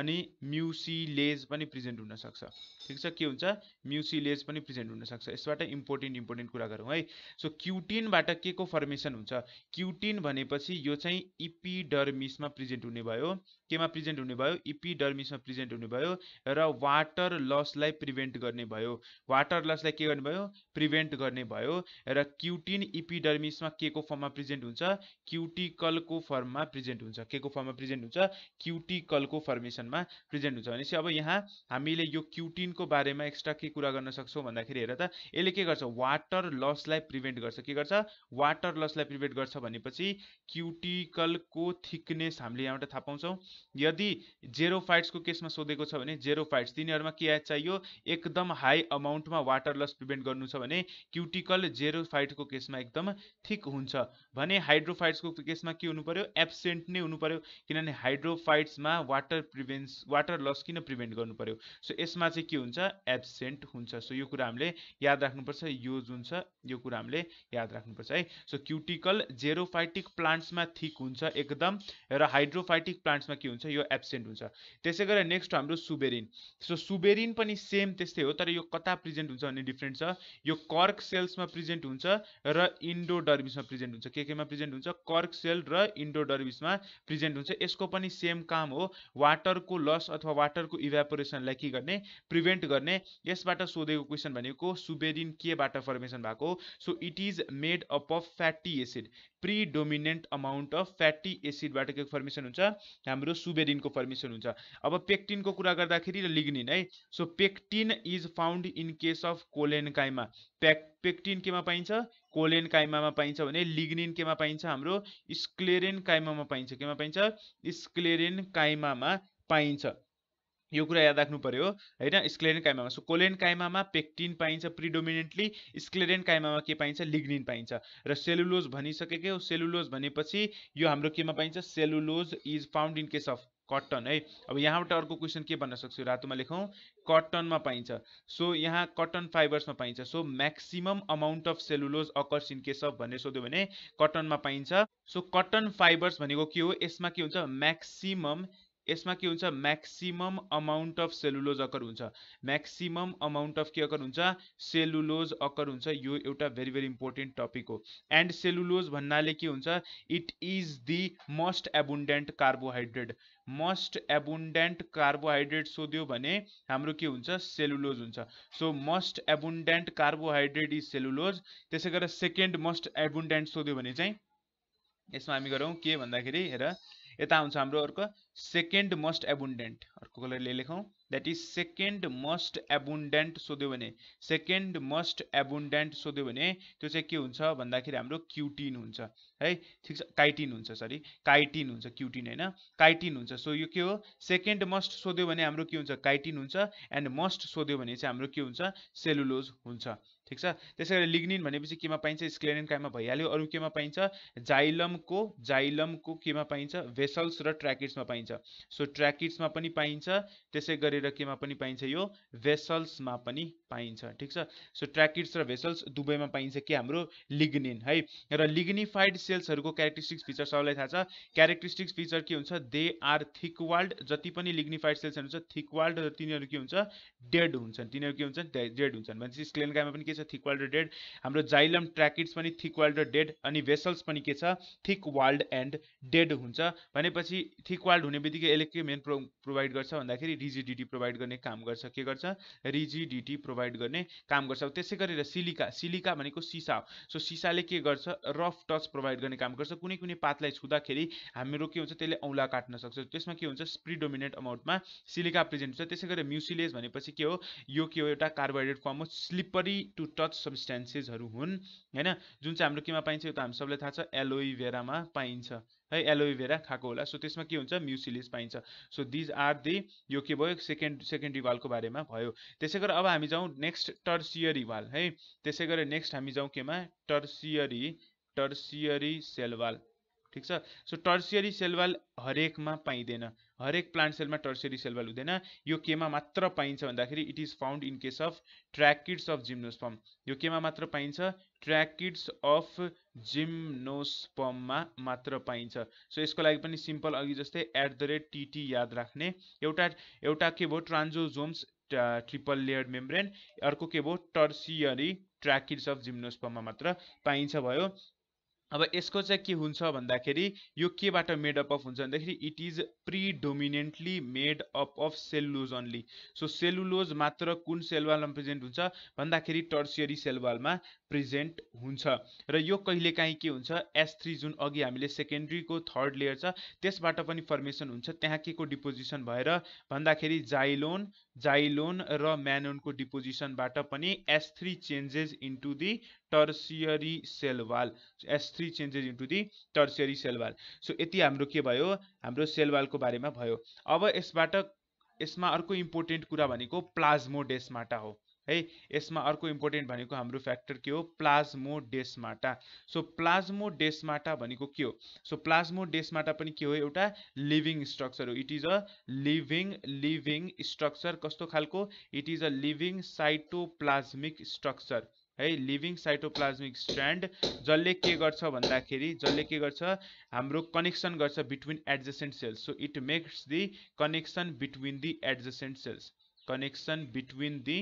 अनि म्युसिलेज पनि प्रेजेन्ट हुनसक्छ ठिक छ के हुन्छ म्युसिलेज पनि प्रेजेन्ट हुनसक्छ यसबाट इम्पोर्टेन्ट इम्पोर्टेन्ट कुरा गरौँ है सो क्युटिनबाट के को फर्मेसन हुन्छ क्युटिन भनेपछि यो चाहिँ इपिडर्मिसमा प्रेजेन्ट हुने भयो केमा प्रेजेन्ट हुने भयो इपिडर्मिसमा प्रेजेन्ट हुने भयो र वाटर लसलाई प्रिभेन्ट गर्ने भयो वाटर लसलाई के गर्ने भयो प्रिभेन्ट गर्ने भयो र क्युटिन इपिडर्मिसमा के को फर्ममा प्रेजेन्ट हुन्छ क्युटिकलको फर्ममा प्रेजेन्ट प्रेजेन्ट हुन्छ के को फर्ममा प्रेजेन्ट हुन्छ क्युटिकलको फर्मेसनमा प्रेजेन्ट हुन्छ भनेपछि अब यहाँ हामीले यो क्युटिनको बारेमा एक्स्ट्रा के कुरा गर्न सक्छौँ भन्दाखेरि हेर त यसले के गर्छ वाटर लसलाई प्रिभेन्ट गर्छ के गर्छ वाटर लसलाई प्रिभेन्ट गर्छ भनेपछि क्युटिकलको थिकनेस हामीले यहाँबाट थाहा पाउँछौँ यदि जेरो जेरोफाइट्सको केसमा सोधेको छ भने जेरोफाइट्स तिनीहरूमा के चाहियो एकदम हाई अमाउन्टमा वाटर लस प्रिभेन्ट गर्नु छ भने क्युटिकल जेरोफाइटको केसमा एकदम थिक हुन्छ भने हाइड्रोफाइट्सको केसमा के हुनु पर्यो एब्सेन्ट नै हुनु पर्यो किनभने हाइड्रोफाइट्समा वाटर प्रिभेन्स वाटर लस किन प्रिभेन्ट गर्नु पर्यो सो यसमा चाहिँ के हुन्छ एब्सेन्ट हुन्छ सो यो कुरा हामीले याद राख्नुपर्छ यो जुन छ यो कुरा हामीले याद राख्नुपर्छ है सो क्युटिकल जेरोफाइटिक प्लान्ट्समा थिक हुन्छ एकदम र हाइड्रोफाइटिक प्लान्ट्समा के हुन्छ यो एब्सेन्ट हुन्छ त्यसै गरेर नेक्स्ट हाम्रो सुबेरिन सो सुबेरिन पनि सेम त्यस्तै हो तर यो कता प्रेजेन्ट हुन्छ भने डिफ्रेन्ट छ यो कर्क सेल्समा प्रेजेन्ट हुन्छ र इन्डो डर्मिसमा प्रेजेन्ट हुन्छ के केमा प्रेजेन्ट हुन्छ कर्क सेल र डर्बिसमा प्रेजेन्ट हुन्छ यसको पनि सेम काम हो वाटरको लस अथवा वाटरको इभ्यापोरेसनलाई के गर्ने प्रिभेन्ट गर्ने यसबाट सोधेको क्वेसन भनेको सुबेरिन केबाट फर्मेसन भएको so it is made up of fatty acid predominant amount of fatty एसिडबाट के फर्मेसन हुन्छ हाम्रो सुबेरिनको फर्मेसन हुन्छ अब पेक्टिनको कुरा गर्दाखेरि र लिग्निन है so pectin is found in case of collenchyma पेक पेक्टिन केमा पाइन्छ कोलेन काइमामा पाइन्छ भने लिग्निन केमा पाइन्छ हाम्रो स्क्लेरेन काइमामा पाइन्छ केमा पाइन्छ स्क्लेरेन काइमामा पाइन्छ यो कुरा याद राख्नु पर्यो होइन स्क्लेरेन काइमामा सो कोलेन काइमामा पेक्टिन पाइन्छ प्रिडोमिनेन्टली स्क्लेरेन काइमामा के पाइन्छ लिग्निन पाइन्छ र सेलुलोज भनिसकेकै हो सेलुलोज भनेपछि यो हाम्रो केमा पाइन्छ cellulose is found in case of cotton हाई अब यहाँबाट अर्को क्वेश्चन के भन्न में रातोमा कटन में पाइन सो यहाँ कटन फाइबर्स में पाइन so maximum amount of cellulose occurs in case of भनेर सोध्यो भने कटनमा सो कटन फाइबर्स भनेको के हो यसमा के होता मैक्सिम इसमें के होता maximum amount of cellulose occur हो मैक्सिम अमाउंट अफ के अकर हो सेलुलोज अकर हो यो भेरी भेरी टपिक हो एंड सेलुलोज भन्ना के it is the most abundant carbohydrate most abundant carbohydrate सोध्यो भने हाम्रो के हुन्छ सेलुलोज हुन्छ so most abundant carbohydrate is cellulose त्यसै गरेर सेकेन्ड मोस्ट एबुन्डेन्ट सोध्यो भने चाहिँ यसमा हामी गरौँ के भन्दाखेरि हेर यता हुन्छ हाम्रो अर्को सेकेन्ड मोस्ट एबुन्डेन्ट अर्को कलरले लेखौँ that is second most abundant सोध्यो भने सेकेन्ड मस्ट एबुन्डेन्ट सोध्यो भने त्यो चाहिँ के हुन्छ भन्दाखेरि हाम्रो क्युटिन हुन्छ है ठिक छ काइटिन हुन्छ सरी काइटिन हुन्छ क्युटिन होइन काइटिन हुन्छ सो यो के हो सेकेन्ड मस्ट सोध्यो भने हाम्रो के हुन्छ काइटिन हुन्छ एन्ड मस्ट सोध्यो भने चाहिँ हाम्रो के हुन्छ सेलुलोज हुन्छ ठिक छ त्यसै गरी लिग्निन भनेपछि केमा पाइन्छ स्क्लेरिन काममा भइहाल्यो अरू केमा पाइन्छ जाइलमको जाइलमको केमा पाइन्छ भेसल्स र ट्र्याकिट्समा पाइन्छ सो ट्र्याकिट्समा पनि पाइन्छ त्यसै गरेर केमा पनि पाइन्छ यो भेसल्समा पनि पाइन्छ ठिक छ सो ट्र्याकिड्स र भेसल्स दुवैमा पाइन्छ के हाम्रो लिग्निन है र लिग्निफाइड सेल्सहरूको क्यारेक्टरिस्टिक्स फिचर सबैलाई थाहा छ क्यारेक्टरिस्टिक्स फिचर के हुन्छ दे आर थिक वाल्ड जति पनि लिग्निफाइड सेल्सहरू हुन्छ थिक वाल्ड र तिनीहरू के हुन्छ डेड हुन्छन् तिनीहरू के हुन्छन् डेड हुन्छन् भनेपछि स्क्लेनकामा पनि के छ थिक वाल्ड र डेड हाम्रो जाइलम ट्र्याकिड्स पनि थिक वाल्ड र डेड अनि भेसल्स पनि के छ थिक वाल्ड एन्ड डेड हुन्छ भनेपछि थिक वाल्ड हुने बित्तिकै यसले के मेन प्रो प्रोभाइड गर्छ भन्दाखेरि रिजिडिटी प्रोभाइड गर्ने काम गर्छ के गर्छ रिजिडिटी प्रोभाइड प्रोभाइड गर्ने काम गर्छ अब त्यसै गरेर सिलिका सिलिका भनेको सिसा हो सो सिसाले के गर्छ रफ टच प्रोभाइड गर्ने काम गर्छ कुनै कुनै पातलाई छुँदाखेरि हाम्रो के हुन्छ त्यसले औँला काट्न सक्छ त्यसमा के हुन्छ स्प्रिडोमिनेट अमाउन्टमा सिलिका प्रेजेन्ट हुन्छ त्यसै गरेर म्युसिलेज भनेपछि के हो यो के हो एउटा कार्बोहाइड्रेट फर्म हो स्लिपरी टु टच सब्सटेन्सेसहरू हुन् होइन जुन चाहिँ हाम्रो केमा पाइन्छ यो त हामी सबलाई थाहा छ एलोइभेरामा पाइन्छ है एलोभेरा खाएको होला सो त्यसमा के हुन्छ म्युसिलिस पाइन्छ सो दिज आर दि यो के भयो सेकेन्ड सेकेन्ड वालको बारेमा भयो त्यसै गरेर अब हामी जाउँ नेक्स्ट टर्सियरी वाल है त्यसै गरेर नेक्स्ट हामी जाउँ केमा टर्सियरी टर्सियरी सेलवाल ठिक छ सो टर्सियरी सेलवाल हरेकमा पाइँदैन हरेक प्लान्ट सेलमा टर्सेरी सेलवाल हुँदैन यो केमा मात्र पाइन्छ भन्दाखेरि it is found in case of tracheids of gymnosperm यो केमा मात्र पाइन्छ ट्र्याकिड्स अफ जिम्नोस्पममा मात्र पाइन्छ सो यसको लागि पनि सिम्पल अघि जस्तै एट द रेट टिटी याद राख्ने एउटा एउटा के भयो ट्रान्जोजोम्स ट्रिपल लेयर मेम्ब्रेन अर्को के भयो टर्सियरी ट्र्याकिड्स अफ जिम्नोस्पममा मात्र पाइन्छ भयो अब यसको चाहिँ के हुन्छ भन्दाखेरि यो केबाट मेड अप अफ हुन्छ भन्दाखेरि it is predominantly made up of cellulose only so cellulose मात्र कुन सेलवालमा प्रेजेन्ट हुन्छ भन्दाखेरि टर्सियरी सेलवालमा प्रेजेन्ट हो कहीं यो के एस थ्री जो अगि हमें सेकेंड्री को थर्ड लेयर छ त्यसबाट पनि फर्मेसन हुन्छ त्यहाँ के जाइलोन जाइलोन रैनोन को deposition S three changes into the tertiary cell wall S three changes into the tertiary cell wall so हम भो के सेलवाल को बारे में भो अब इस इसमें अर्क इम्पोर्टेन्ट कुरा भनेको प्लाज्मोडेस्माटा हो है यसमा अर्को इम्पोर्टेन्ट भनेको हाम्रो फ्याक्टर के हो plasmo plasmodesmata so plasmo plasmodesmata भनेको के हो सो प्लाज्मो प्लाज्मोडेस्माटा पनि के हो एउटा लिभिङ स्ट्रक्चर हो it is a living living structure कस्तो खालको it is a living cytoplasmic structure है लिभिङ साइटोप्लाज्मिक स्ट्यान्ड जसले के गर्छ भन्दाखेरि जसले के गर्छ हाम्रो कनेक्सन गर्छ between adjacent cells so it makes the connection between the adjacent cells connection between the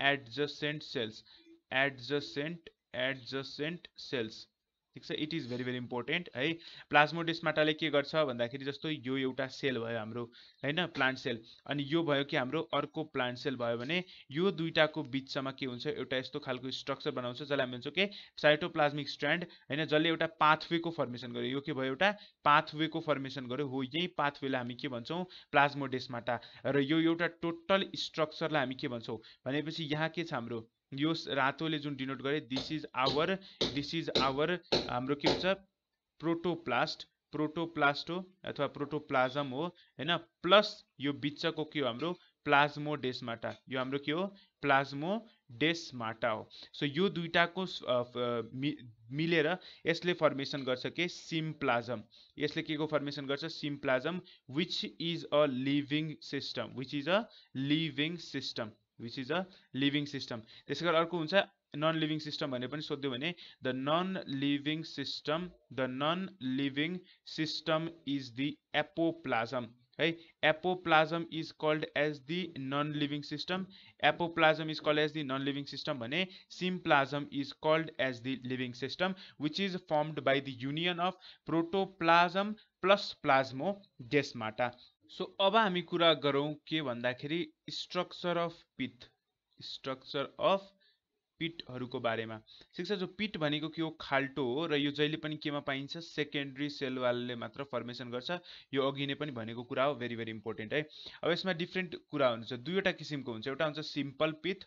adjacent cells adjacent adjacent cells ठिक छ it is very very important है प्लाज्मोडेस माटाले के गर्छ भन्दाखेरि जस्तो यो एउटा सेल भयो हाम्रो होइन प्लान्ट सेल अनि यो भयो कि हाम्रो अर्को प्लान्ट सेल भयो भने यो दुइटाको बिचसम्म के हुन्छ एउटा यस्तो खालको स्ट्रक्चर बनाउँछ जसलाई हामी भन्छौँ के साइटोप्लाज्मिक स्ट्यान्ड होइन जसले एउटा पाथवेको फर्मेसन गर्यो यो के भयो एउटा पाथवेको फर्मेसन गर्यो हो यही पाथवेलाई हामी के भन्छौँ प्लाज्मोडेस्माटा र यो एउटा टोटल स्ट्रक्चरलाई हामी के भन्छौँ भनेपछि यहाँ के छ हाम्रो यो रातोले जुन डिनोट गरे this is our this is our हाम्रो के हुन्छ प्रोटोप्लास्ट प्रोटोप्लास्ट हो अथवा प्रोटोप्लाजम हो होइन प्लस यो बिचको के हो हाम्रो प्लाज्मो प्लाज्मोडेस्माटा यो हाम्रो के हो प्लाज्मो प्लाज्मोडेस्माटा हो सो यो दुइटाको मिलेर यसले फर्मेसन गर्छ के सिम्प्लाजम यसले के को फर्मेसन गर्छ symplasm which is a living system which is a living system which is a living system. This is our non living system. The non living system, the non living system is the apoplasm. Right? Apoplasm is called as the non living system. Apoplasm is called as the non living system. Symplasm is called as the living system, which is formed by the union of protoplasm plus plasmodesmata. So अब हामी कुरा गरौँ के भन्दाखेरि structure of pit structure of पिटहरूको बारेमा ठिक छ जो पिट भनेको के हो खाल्टो हो र यो जहिले पनि केमा पाइन्छ सेकेन्ड्री सेलवालले मात्र फर्मेसन गर्छ यो अघि नै पनि भनेको कुरा हो भेरी भेरी इम्पोर्टेन्ट है अब यसमा डिफ्रेन्ट कुरा हुन्छ दुईवटा किसिमको हुन्छ एउटा हुन्छ सिम्पल पित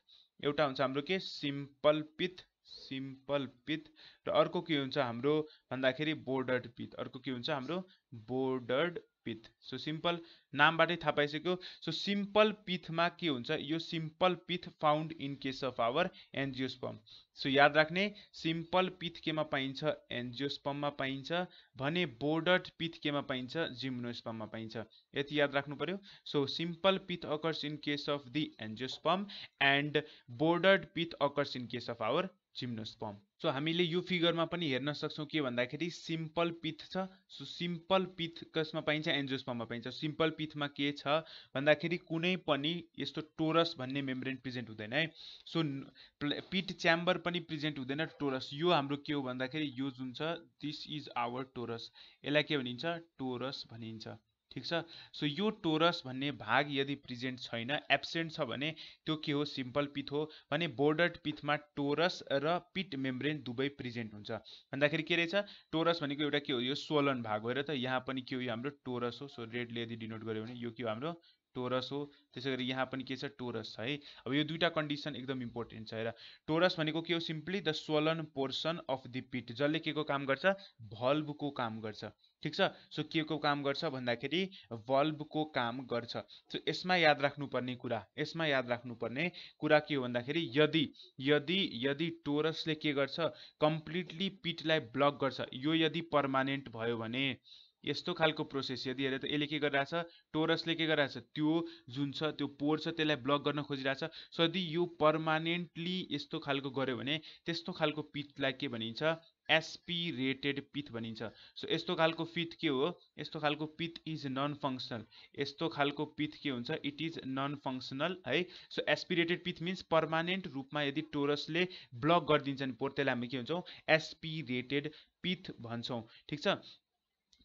एउटा हुन्छ हाम्रो के सिम्पल पित सिम्पल पित र अर्को के हुन्छ हाम्रो भन्दाखेरि बोर्डर्ड पित अर्को के हुन्छ हाम्रो बोर्डर्ड पिथ सो सिम्पल नामबाटै थाहा पाइसक्यो सो सिम्पल पिथमा के हुन्छ यो simple pit found in case of our angiosperm so याद राख्ने सिम्पल पिथ केमा पाइन्छ एन्जियोस्पममा पाइन्छ भने बोर्डर्ड पिथ केमा पाइन्छ जिम्नोस्पममा पाइन्छ यति याद राख्नु पर्यो so simple pit occurs in case of the angiosperm and bordered pit occurs in case of our gymnosperm so हामीले यो फिगरमा पनि हेर्न सक्छौँ के भन्दाखेरि सिम्पल पिथ छ सो सिम्पल पिथ कसमा पाइन्छ एन्जोस्पममा पाइन्छ सिम्पल पिथमा के छ भन्दाखेरि कुनै पनि यस्तो टोरस भन्ने मेम्ब्रेन प्रेजेन्ट हुँदैन है सो पिथ च्याम्बर पनि प्रेजेन्ट हुँदैन टोरस यो हाम्रो के हो भन्दाखेरि यो जुन छ दिस इज आवर टोरस यसलाई के भनिन्छ टोरस भनिन्छ ठिक छ सो यो टोरस भन्ने भाग यदि प्रेजेन्ट छैन एब्सेन्ट छ भने त्यो के हो सिम्पल पिथ हो भने बोर्डर्ड पिथमा टोरस र पिट मेम्ब्रेन दुवै प्रेजेन्ट हुन्छ भन्दाखेरि के रहेछ टोरस भनेको एउटा के हो यो सोलन भाग हो र त यहाँ पनि के हो यो हाम्रो टोरस हो सो रेडले यदि डिनोट गर्यो भने यो के हो हाम्रो टोरस हो त्यसै गरी यहाँ पनि के छ टोरस है अब यो दुइटा कन्डिसन एकदम इम्पोर्टेन्ट छ हेर टोरस भनेको के हो simply the swollen portion of the pit जसले के को काम गर्छ भल्भको काम गर्छ ठिक छ सो के को काम गर्छ भन्दाखेरि बल्बको काम गर्छ सो यसमा याद राख्नुपर्ने कुरा यसमा याद राख्नुपर्ने कुरा के हो भन्दाखेरि यदि यदि यदि टोरसले के गर्छ कम्प्लिटली पिटलाई ब्लक गर्छ यो यदि पर्मानेन्ट भयो भने यस्तो खालको प्रोसेस यदि हेऱ्यो त यसले के गरिरहेछ टोरसले के गरिरहेछ त्यो जुन छ त्यो पोर छ त्यसलाई ब्लक गर्न खोजिरहेछ सो यदि यो पर्मानेन्टली यस्तो खालको गऱ्यो भने त्यस्तो खालको पिटलाई के भनिन्छ एसपिरेटेड पिथ भनिन्छ सो यस्तो खालको पिथ के हो यस्तो खालको पिथ इज नन फङ्सनल यस्तो खालको पिथ के हुन्छ इट इज नन फङ्सनल है so aspirated pit means permanent रूपमा यदि टोरसले ब्लक गरिदिन्छन् पोर त्यसलाई हामी के भन्छौँ एसपिरेटेड पिथ भन्छौँ ठिक छ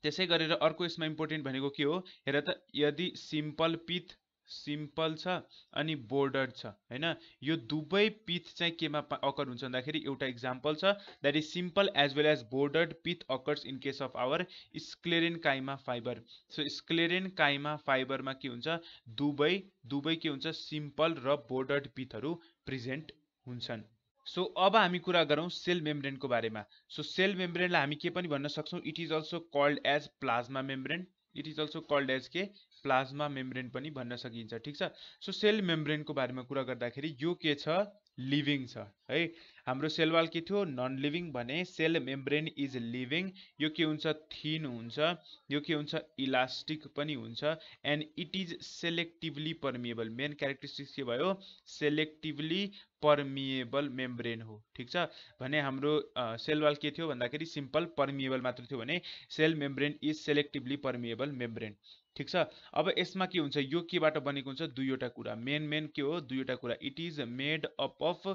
त्यसै गरेर अर्को यसमा इम्पोर्टेन्ट भनेको के हो हेर त यदि सिम्पल पिथ सिम्पल छ अनि बोर्डर छ होइन यो दुवै पिथ चाहिँ केमा अकर हुन्छ भन्दाखेरि एउटा इक्जाम्पल छ that is simple as well as bordered pit occurs in case of our sclerenchyma fibre so sclerenchyma फाइबरमा के हुन्छ दुवै दुवै के हुन्छ सिम्पल र बोर्डर्ड पिथहरू प्रेजेन्ट हुन्छन् सो अब हामी कुरा गरौँ सेल मेम्ब्रेनको बारेमा सो सेल मेम्ब्रेनलाई हामी के पनि भन्न सक्छौँ it is also called as plasma membrane it is also called as के प्लाज्मा मेम्ब्रेन पनि भन्न सकिन्छ ठिक छ सो सेल मेम्ब्रेनको बारेमा कुरा गर्दाखेरि यो के छ लिभिङ छ है हाम्रो सेलवाल के थियो नन लिभिङ भने सेल मेम्ब्रेन इज लिभिङ यो के हुन्छ थिन हुन्छ यो के हुन्छ इलास्टिक पनि हुन्छ and it is selectively permeable main characteristics के भयो सेलेक्टिभली पर्मिएबल मेम्ब्रेन हो ठिक छ भने हाम्रो सेलवाल के थियो भन्दाखेरि सिम्पल पर्मिएबल मात्र थियो भने cell membrane is selectively permeable membrane ठिक छ अब यसमा के हुन्छ यो केबाट बनेको हुन्छ दुईवटा कुरा मेन मेन के हो दुईवटा कुरा it is made up of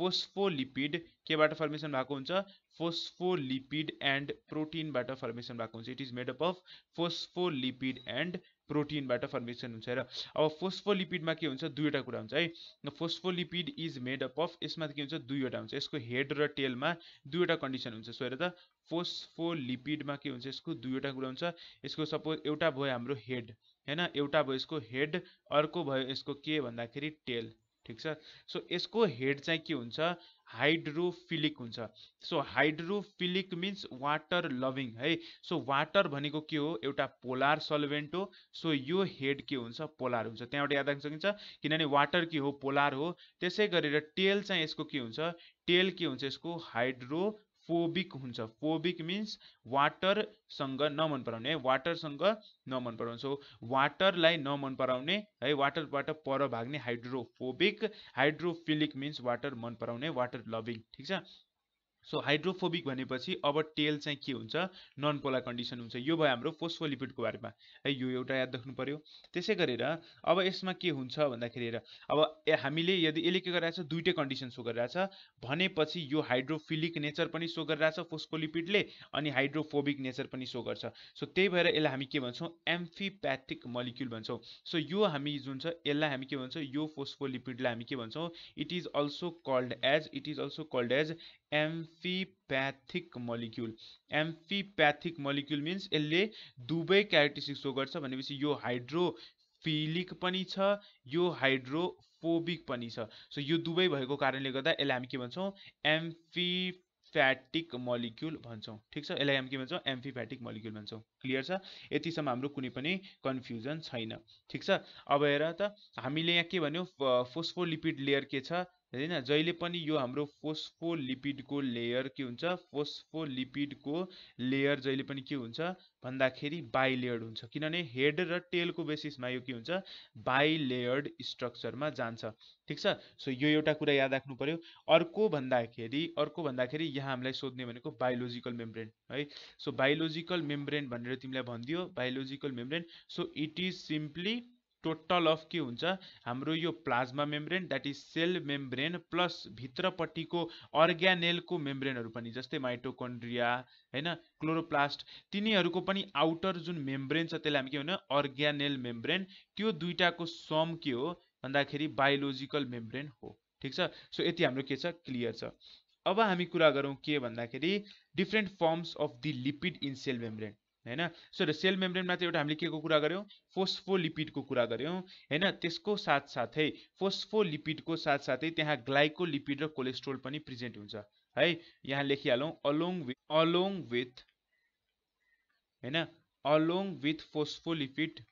phospholipid केबाट फर्मेसन भएको हुन्छ फोस्फोलिपिड एन्ड प्रोटिनबाट फर्मेसन भएको हुन्छ it is made up of phospholipid and प्रोटिनबाट फर्मेसन हुन्छ र अब फोस्फोलिपिडमा के हुन्छ दुईवटा कुरा हुन्छ है phospholipid is made up of यसमा के हुन्छ दुईवटा हुन्छ यसको हेड र टेलमा दुईवटा कन्डिसन हुन्छ सो हेर त फोस्फोलिपिडमा के हुन्छ यसको दुईवटा कुरा हुन्छ यसको सपोज एउटा भयो हाम्रो हेड होइन एउटा भयो यसको हेड अर्को भयो यसको के भन्दाखेरि टेल ठिक छ सो यसको हेड चाहिँ के हुन्छ हाइड्रोफिलिक हुन्छ so hydrophilic means water loving है सो वाटर भनेको के हो एउटा पोलार सल्भेन्ट हो सो यो हेड के हुन्छ पोलार हुन्छ त्यहाँबाट याद राख्न सकिन्छ किनभने वाटर के हो पोलार हो त्यसै गरेर टेल चाहिँ यसको के हुन्छ टेल के हुन्छ यसको हाइड्रो फोबिक हुन्छ फोबिक मिन्स वाटरसँग नमन पराउने है वाटरसँग नमन पराउने सो वाटरलाई नमन पराउने है वाटरबाट पर भाग्ने हाइड्रोफोबिक हाइड्रोफिलिक मिन्स वाटर मन पराउने वाटर लभिङ ठिक छ सो हाइड्रोफोबिक भनेपछि अब टेल चाहिँ के हुन्छ नन पोला कन्डिसन हुन्छ यो भयो हाम्रो फोस्फोलिपिडको बारेमा है यो एउटा याद राख्नु पऱ्यो त्यसै गरेर अब यसमा के हुन्छ भन्दाखेरि अब हामीले यदि यसले के गरिरहेछ दुइटै कन्डिसन सो गरिरहेछ भनेपछि यो हाइड्रोफिलिक नेचर पनि सो गरिरहेछ फोस्फोलिपिडले अनि हाइड्रोफोबिक नेचर पनि सो गर्छ सो त्यही भएर यसलाई हामी के भन्छौँ एम्फिप्याथिक मलिक्युल भन्छौँ सो यो हामी जुन छ यसलाई हामी के भन्छौँ यो फोस्फोलिपिडलाई हामी के भन्छौँ it is also called as it is also called as amphipathic molecule amphipathic molecule means यसले दुवै क्यारेक्टरिस्टिक सो गर्छ भनेपछि यो हाइड्रोफिलिक पनि छ यो हाइड्रोफोबिक पनि छ सो यो दुवै भएको कारणले गर्दा यसलाई हामी के भन्छौँ एम्फिफ्याटिक मलिक्युल भन्छौँ ठिक छ यसलाई हामी के भन्छौँ एम्फिफ्याटिक मलिक्युल भन्छौँ क्लियर छ यतिसम्म हाम्रो कुनै पनि कन्फ्युजन छैन ठिक छ अब हेर त हामीले यहाँ के भन्यौँ फोस्फोलिपिड लेयर के छ होइन जहिले पनि यो हाम्रो फोस्फोलिपिडको लेयर के हुन्छ फोस्फोलिपिडको लेयर जहिले पनि के हुन्छ भन्दाखेरि बाइलेयर्ड हुन्छ किनभने हेड र टेलको बेसिसमा यो के हुन्छ बाइलेयर्ड स्ट्रक्चरमा जान्छ ठिक छ सो यो एउटा कुरा याद राख्नु पर्यो अर्को भन्दाखेरि अर्को भन्दाखेरि यहाँ हामीलाई सोध्ने भनेको बायोलोजिकल मेम्ब्रेन है सो बायोलोजिकल मेम्ब्रेन भनेर तिमीलाई भनिदियो biological membrane so it is simply total of के हुन्छ हाम्रो यो plasma membrane that is cell membrane plus भित्रपट्टिको अर्ग्यानेलको मेम्ब्रेनहरू पनि जस्तै माइटोकन्ड्रिया होइन क्लोरोप्लास्ट तिनीहरूको पनि आउटर जुन मेम्ब्रेन छ त्यसलाई हामी के भन्यो अर्ग्यानेल मेम्ब्रेन त्यो दुइटाको सम के हो भन्दाखेरि बायोलोजिकल मेम्ब्रेन हो ठिक छ सो यति हाम्रो के छ क्लियर छ अब हामी कुरा गरौँ के भन्दाखेरि different forms of the lipid in cell membrane होइन सो र सेल मेम्ब्रेनमा चाहिँ एउटा हामीले के को कुरा गऱ्यौँ फोस्फोलिपिडको कुरा गऱ्यौँ होइन त्यसको साथसाथै फोस्फोलिपिडको साथसाथै त्यहाँ ग्लाइकोलिपिड र कोलेस्ट्रोल पनि प्रेजेन्ट हुन्छ है यहाँ लेखिहालौँ अलोङ विथ अलोङ विथ होइन अलोङ विथ फोस्फोलिपिड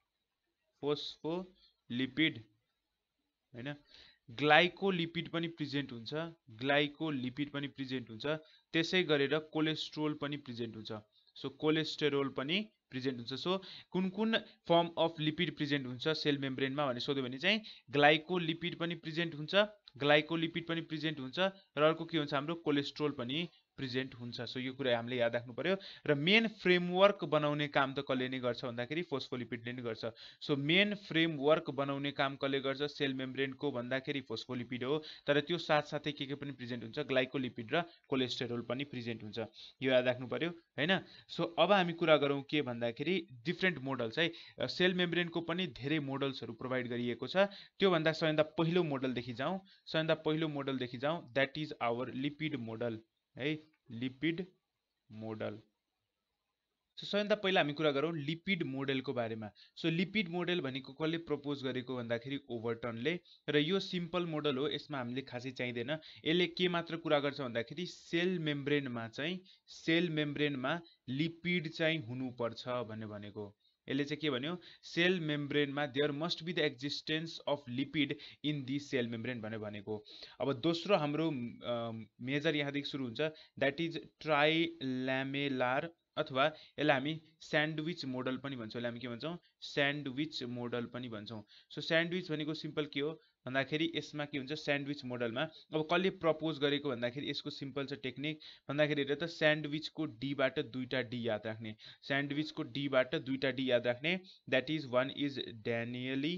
फोस्फोलिपिड होइन ग्लाइकोलिपिड पनि प्रेजेन्ट हुन्छ ग्लाइकोलिपिड पनि प्रेजेन्ट हुन्छ त्यसै गरेर कोलेस्ट्रोल पनि प्रेजेन्ट हुन्छ सो कोलेस्टेरोल पनि प्रेजेन्ट हुन्छ सो कुन कुन फर्म अफ लिपिड प्रेजेन्ट हुन्छ सेल मेम्ब्रेनमा भनेर सोध्यो भने चाहिँ ग्लाइको लिपिड पनि प्रेजेन्ट हुन्छ ग्लाइको लिपिड पनि प्रेजेन्ट हुन्छ र अर्को के हुन्छ हाम्रो कोलेस्ट्रोल पनि प्रेजेन्ट हुन्छ सो यो कुरा हामीले याद राख्नु पर्यो र मेन फ्रेमवर्क बनाउने काम त कसले नै गर्छ भन्दाखेरि फोस्फोलिपिडले नै गर्छ सो मेन फ्रेमवर्क बनाउने काम कसले गर्छ सेल मेम्ब्रेनको भन्दाखेरि फोस्फोलिपिड हो तर त्यो साथसाथै के के पनि प्रेजेन्ट हुन्छ ग्लाइकोलिपिड र कोलेस्टेरोल पनि प्रेजेन्ट हुन्छ यो याद राख्नु पर्यो होइन सो अब हामी कुरा गरौँ के भन्दाखेरि डिफ्रेन्ट मोडल्स है सेल मेम्ब्रेनको पनि धेरै मोडल्सहरू प्रोभाइड गरिएको छ त्योभन्दा सबैभन्दा पहिलो मोडलदेखि जाउँ सबैभन्दा पहिलो मोडलदेखि जाउँ that is our lipid model है लिपिड मोडल सो सबैभन्दा पहिला हामी कुरा गरौँ लिपिड मोडेलको बारेमा सो लिपिड मोडेल भनेको कसले प्रपोज गरेको भन्दाखेरि ओभरटनले र यो सिम्पल मोडल हो यसमा हामीले खासै चाहिँदैन यसले के मात्र कुरा गर्छ भन्दाखेरि सेल मेम्ब्रेनमा चाहिँ सेल मेम्ब्रेनमा लिपिड चाहिँ हुनुपर्छ भन्ने भनेको यसले चाहिँ के भन्यो सेल मेम्ब्रेनमा there must be the existence of lipid in the cell membrane भनेर भनेको अब दोस्रो हाम्रो मेजर यहाँदेखि सुरु हुन्छ द्याट इज ट्राइल्यामेलार अथवा यसलाई हामी स्यान्डविच मोडल पनि भन्छौँ यसलाई हामी के भन्छौँ स्यान्डविच मोडल पनि भन्छौँ सो स्यान्डविच भनेको सिम्पल के हो इसमें कि होता सैंडविच मोडल में अब कसले प्रपोज भादा खेल इसको सीम्पल से टेक्निक तो सैंडविच को डी बा दुईटा डी याद रखने सैंडविच को डी बा दुईटा डी याद रखने that is one is Danielli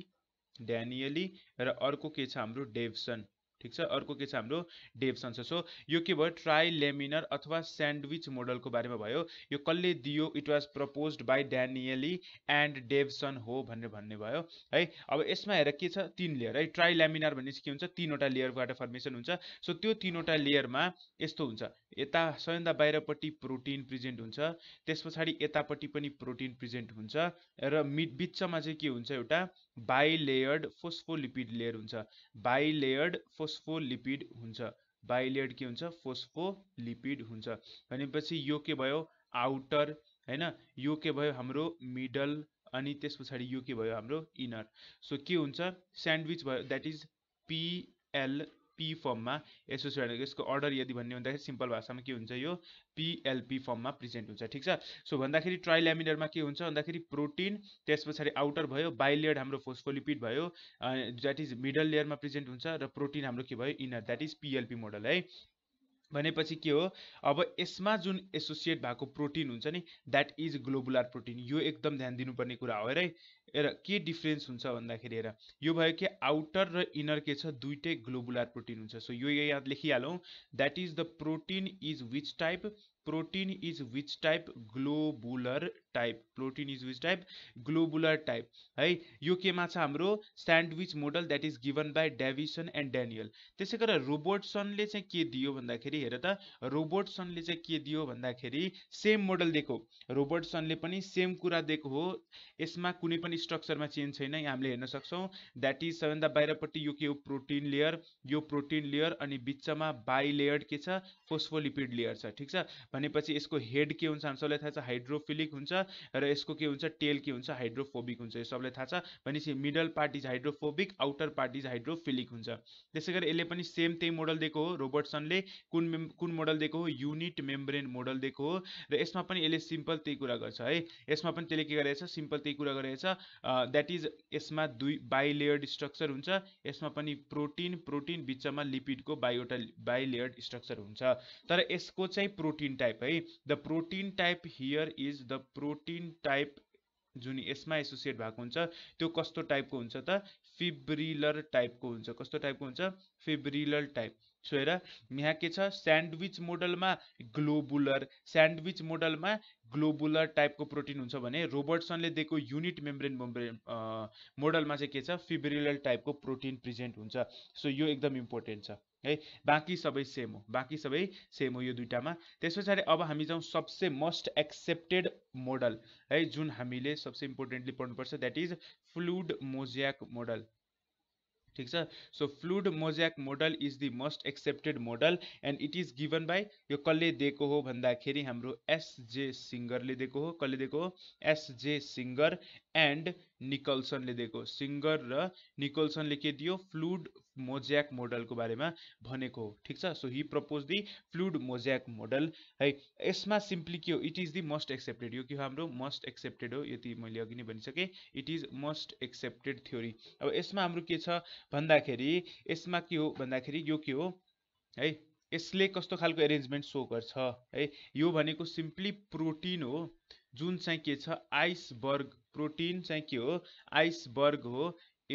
Danielli रोक के हम डेवसन ठिक छ अर्को के छ हाम्रो डेभसन्स सो यो के भयो ट्राइलेमिनर अथवा स्यान्डविच मोडलको बारेमा भयो यो कसले दियो it was propose by Danielli and Davson हो भनेर भन्ने भयो है अब यसमा हेर के छ तिन लेयर है ट्राइलेमिनर भनेपछि के हुन्छ तिनवटा लेयरबाट फर्मेसन हुन्छ सो त्यो तिनवटा लेयरमा यस्तो हुन्छ यता सबैभन्दा बाहिरपट्टि प्रोटिन प्रेजेन्ट हुन्छ त्यस पछाडि यतापट्टि पनि प्रोटिन प्रेजेन्ट हुन्छ र मिड बिचमा चाहिँ के हुन्छ एउटा बाइलेयर्ड फोस्फोलिपिड लेयर हुन्छ बाइलेयर्ड फोस्फोलिपिड हुन्छ बाइलेयर्ड के हुन्छ फोस्फोलिपिड हुन्छ भनेपछि यो के भयो आउटर होइन यो के भयो हाम्रो मिडल अनि त्यस पछाडि यो के भयो हाम्रो इनर सो के हुन्छ स्यान्डविच भयो द्याट इज पिएल पी फर्ममा एसोसिएट यसको अर्डर यदि भन्ने भन्दाखेरि सिम्पल भाषामा के हुन्छ यो पिएलपी फर्ममा प्रेजेन्ट हुन्छ ठिक छ सो भन्दाखेरि ट्राइल्यामिनरमा के हुन्छ भन्दाखेरि प्रोटिन त्यस पछाडि आउटर भयो लेयर हाम्रो फोस्फोलिपिड भयो द्याट इज मिडल लेयरमा प्रेजेन्ट हुन्छ र प्रोटिन हाम्रो के भयो inner that is P L P model है भनेपछि के हो अब यसमा जुन एसोसिएट भएको प्रोटिन हुन्छ नि द्याट इज ग्लोबुलर प्रोटिन यो एकदम ध्यान दिनुपर्ने कुरा हो है के डिफ्रेन्स हुन्छ भन्दाखेरि हेर यो भयो कि आउटर र इनर के छ ग्लोबुलर प्रोटिन हुन्छ सो यो याद लेखिहालौँ that is the protein is which type protein is which type globular type protein is which type globular type है यो केमा छ हाम्रो sandwich model that is given by Davison and Daniel त्यसै गरेर रोबोटसनले चाहिँ के दियो भन्दाखेरि हेर त रोबोटसनले चाहिँ के दियो भन्दाखेरि सेम मोडल दिएको रोबोटसनले पनि सेम कुरा दिएको हो यसमा कुनै पनि स्ट्रक्चरमा चेन्ज छैन यहाँ हामीले हेर्न सक्छौँ द्याट इज सबैभन्दा बाहिरपट्टि यो के हो प्रोटिन लेयर यो प्रोटिन लेयर अनि बिचमा बाई लेयर के छ फोस्फोलिपिड लेयर छ ठिक छ भनेपछि यसको हेड के हुन्छ हामी सबैलाई थाहा छ हाइड्रोफिलिक हुन्छ र यसको के हुन्छ टेल के हुन्छ हाइड्रोफोबिक हुन्छ यो सबलाई थाहा छ भनेपछि middle part is hydrophobic outer part is hydrophilic हुन्छ त्यसै गरी यसले पनि सेम त्यही मोडल दिएको हो रोबर्टसनले कुन कुन मोडल दिएको हो युनिट मेम्ब्रेन मोडल दिएको हो र यसमा पनि यसले सिम्पल त्यही कुरा गर्छ है यसमा पनि त्यसले के गरेछ सिम्पल त्यही कुरा गरेछ द्याट इज यसमा दुई बाइलेयर्ड स्ट्रक्चर हुन्छ यसमा पनि प्रोटिन प्रोटिन बिचमा लिपिडको बायोटा बाइलेयर्ड स्ट्रक्चर हुन्छ तर यसको चाहिँ प्रोटिन टाइप है the protein type here is the pro protein type जुन यसमा एसोसिएट भएको हुन्छ त्यो कस्तो टाइपको हुन्छ त फिब्रिलर टाइपको हुन्छ कस्तो टाइपको हुन्छ फिब्रिलर टाइप सो हेर यहाँ के छ स्यान्डविच मोडलमा ग्लोबुलर स्यान्डविच मोडलमा ग्लोबुलर टाइपको प्रोटिन हुन्छ भने रोबर्टसनले दिएको युनिट मेम्ब्रेन मेम्ब्रेन मोडलमा चाहिँ के छ फिब्रिलर टाइपको प्रोटिन प्रेजेन्ट हुन्छ सो यो एकदम इम्पोर्टेन्ट छ है बाँकी सबै सेम हो बाँकी सबै सेम हो यो दुइटामा त्यस पछाडि अब हामी जाउँ सबसे मोस्ट एक्सेप्टेड मोडल है जुन हामीले सबसे इम्पोर्टेन्टली पढ्नुपर्छ that is fluid mosaic model ठिक छ so fluid mosaic model is the most accepted model and it is given by यो कसले दिएको हो भन्दाखेरि हाम्रो एसजे सिङ्गरले दिएको हो कसले दिएको हो एसजे सिङ्गर एन्ड निकल्सनले दिएको सिङ्गर र निकोल्सनले के दियो फ्लुड मोज्याक मोडलको बारेमा भनेको हो ठिक छ so he propose the fluid mosaic model है यसमा सिम्पली के हो it is the most accepted यो के हो हाम्रो मोस्ट एक्सेप्टेड हो यति मैले अघि नै भनिसकेँ it is most accepted theory अब यसमा हाम्रो के छ भन्दाखेरि यसमा के हो भन्दाखेरि यो के हो है यसले कस्तो खालको एरेन्जमेन्ट सो गर्छ है यो भनेको सिम्पली प्रोटिन हो जुन चाहिँ के छ आइसबर्ग प्रोटिन चाहिँ के हो आइसबर्ग हो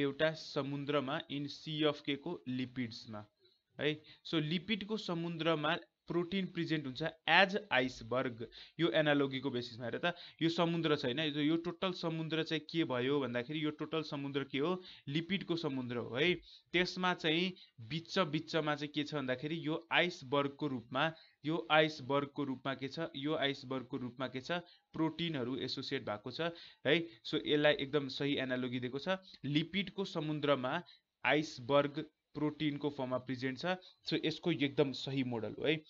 एउटा समुद्रमा इन सिएफकेको को लिपिड्समा है सो लिपिडको समुद्रमा प्रोटिन प्रेजेन्ट हुन्छ एज आइसबर्ग यो एनालोगीको बेसिसमा हेर त यो समुद्र छैन यो टोटल समुद्र चाहिँ के भयो भन्दाखेरि यो टोटल समुद्र के हो लिपिडको समुद्र हो है त्यसमा चाहिँ बिच बिचमा चाहिँ के छ भन्दाखेरि यो आइसबर्गको रूपमा यो आइसबर्गको रूपमा के छ यो आइसबर्गको रूपमा के छ प्रोटिनहरू एसोसिएट भएको छ है सो यसलाई एकदम सही एनालोगी दिएको छ लिपिडको समुद्रमा आइसबर्ग प्रोटिनको फर्ममा प्रेजेन्ट छ सो यसको एकदम सही मोडल हो है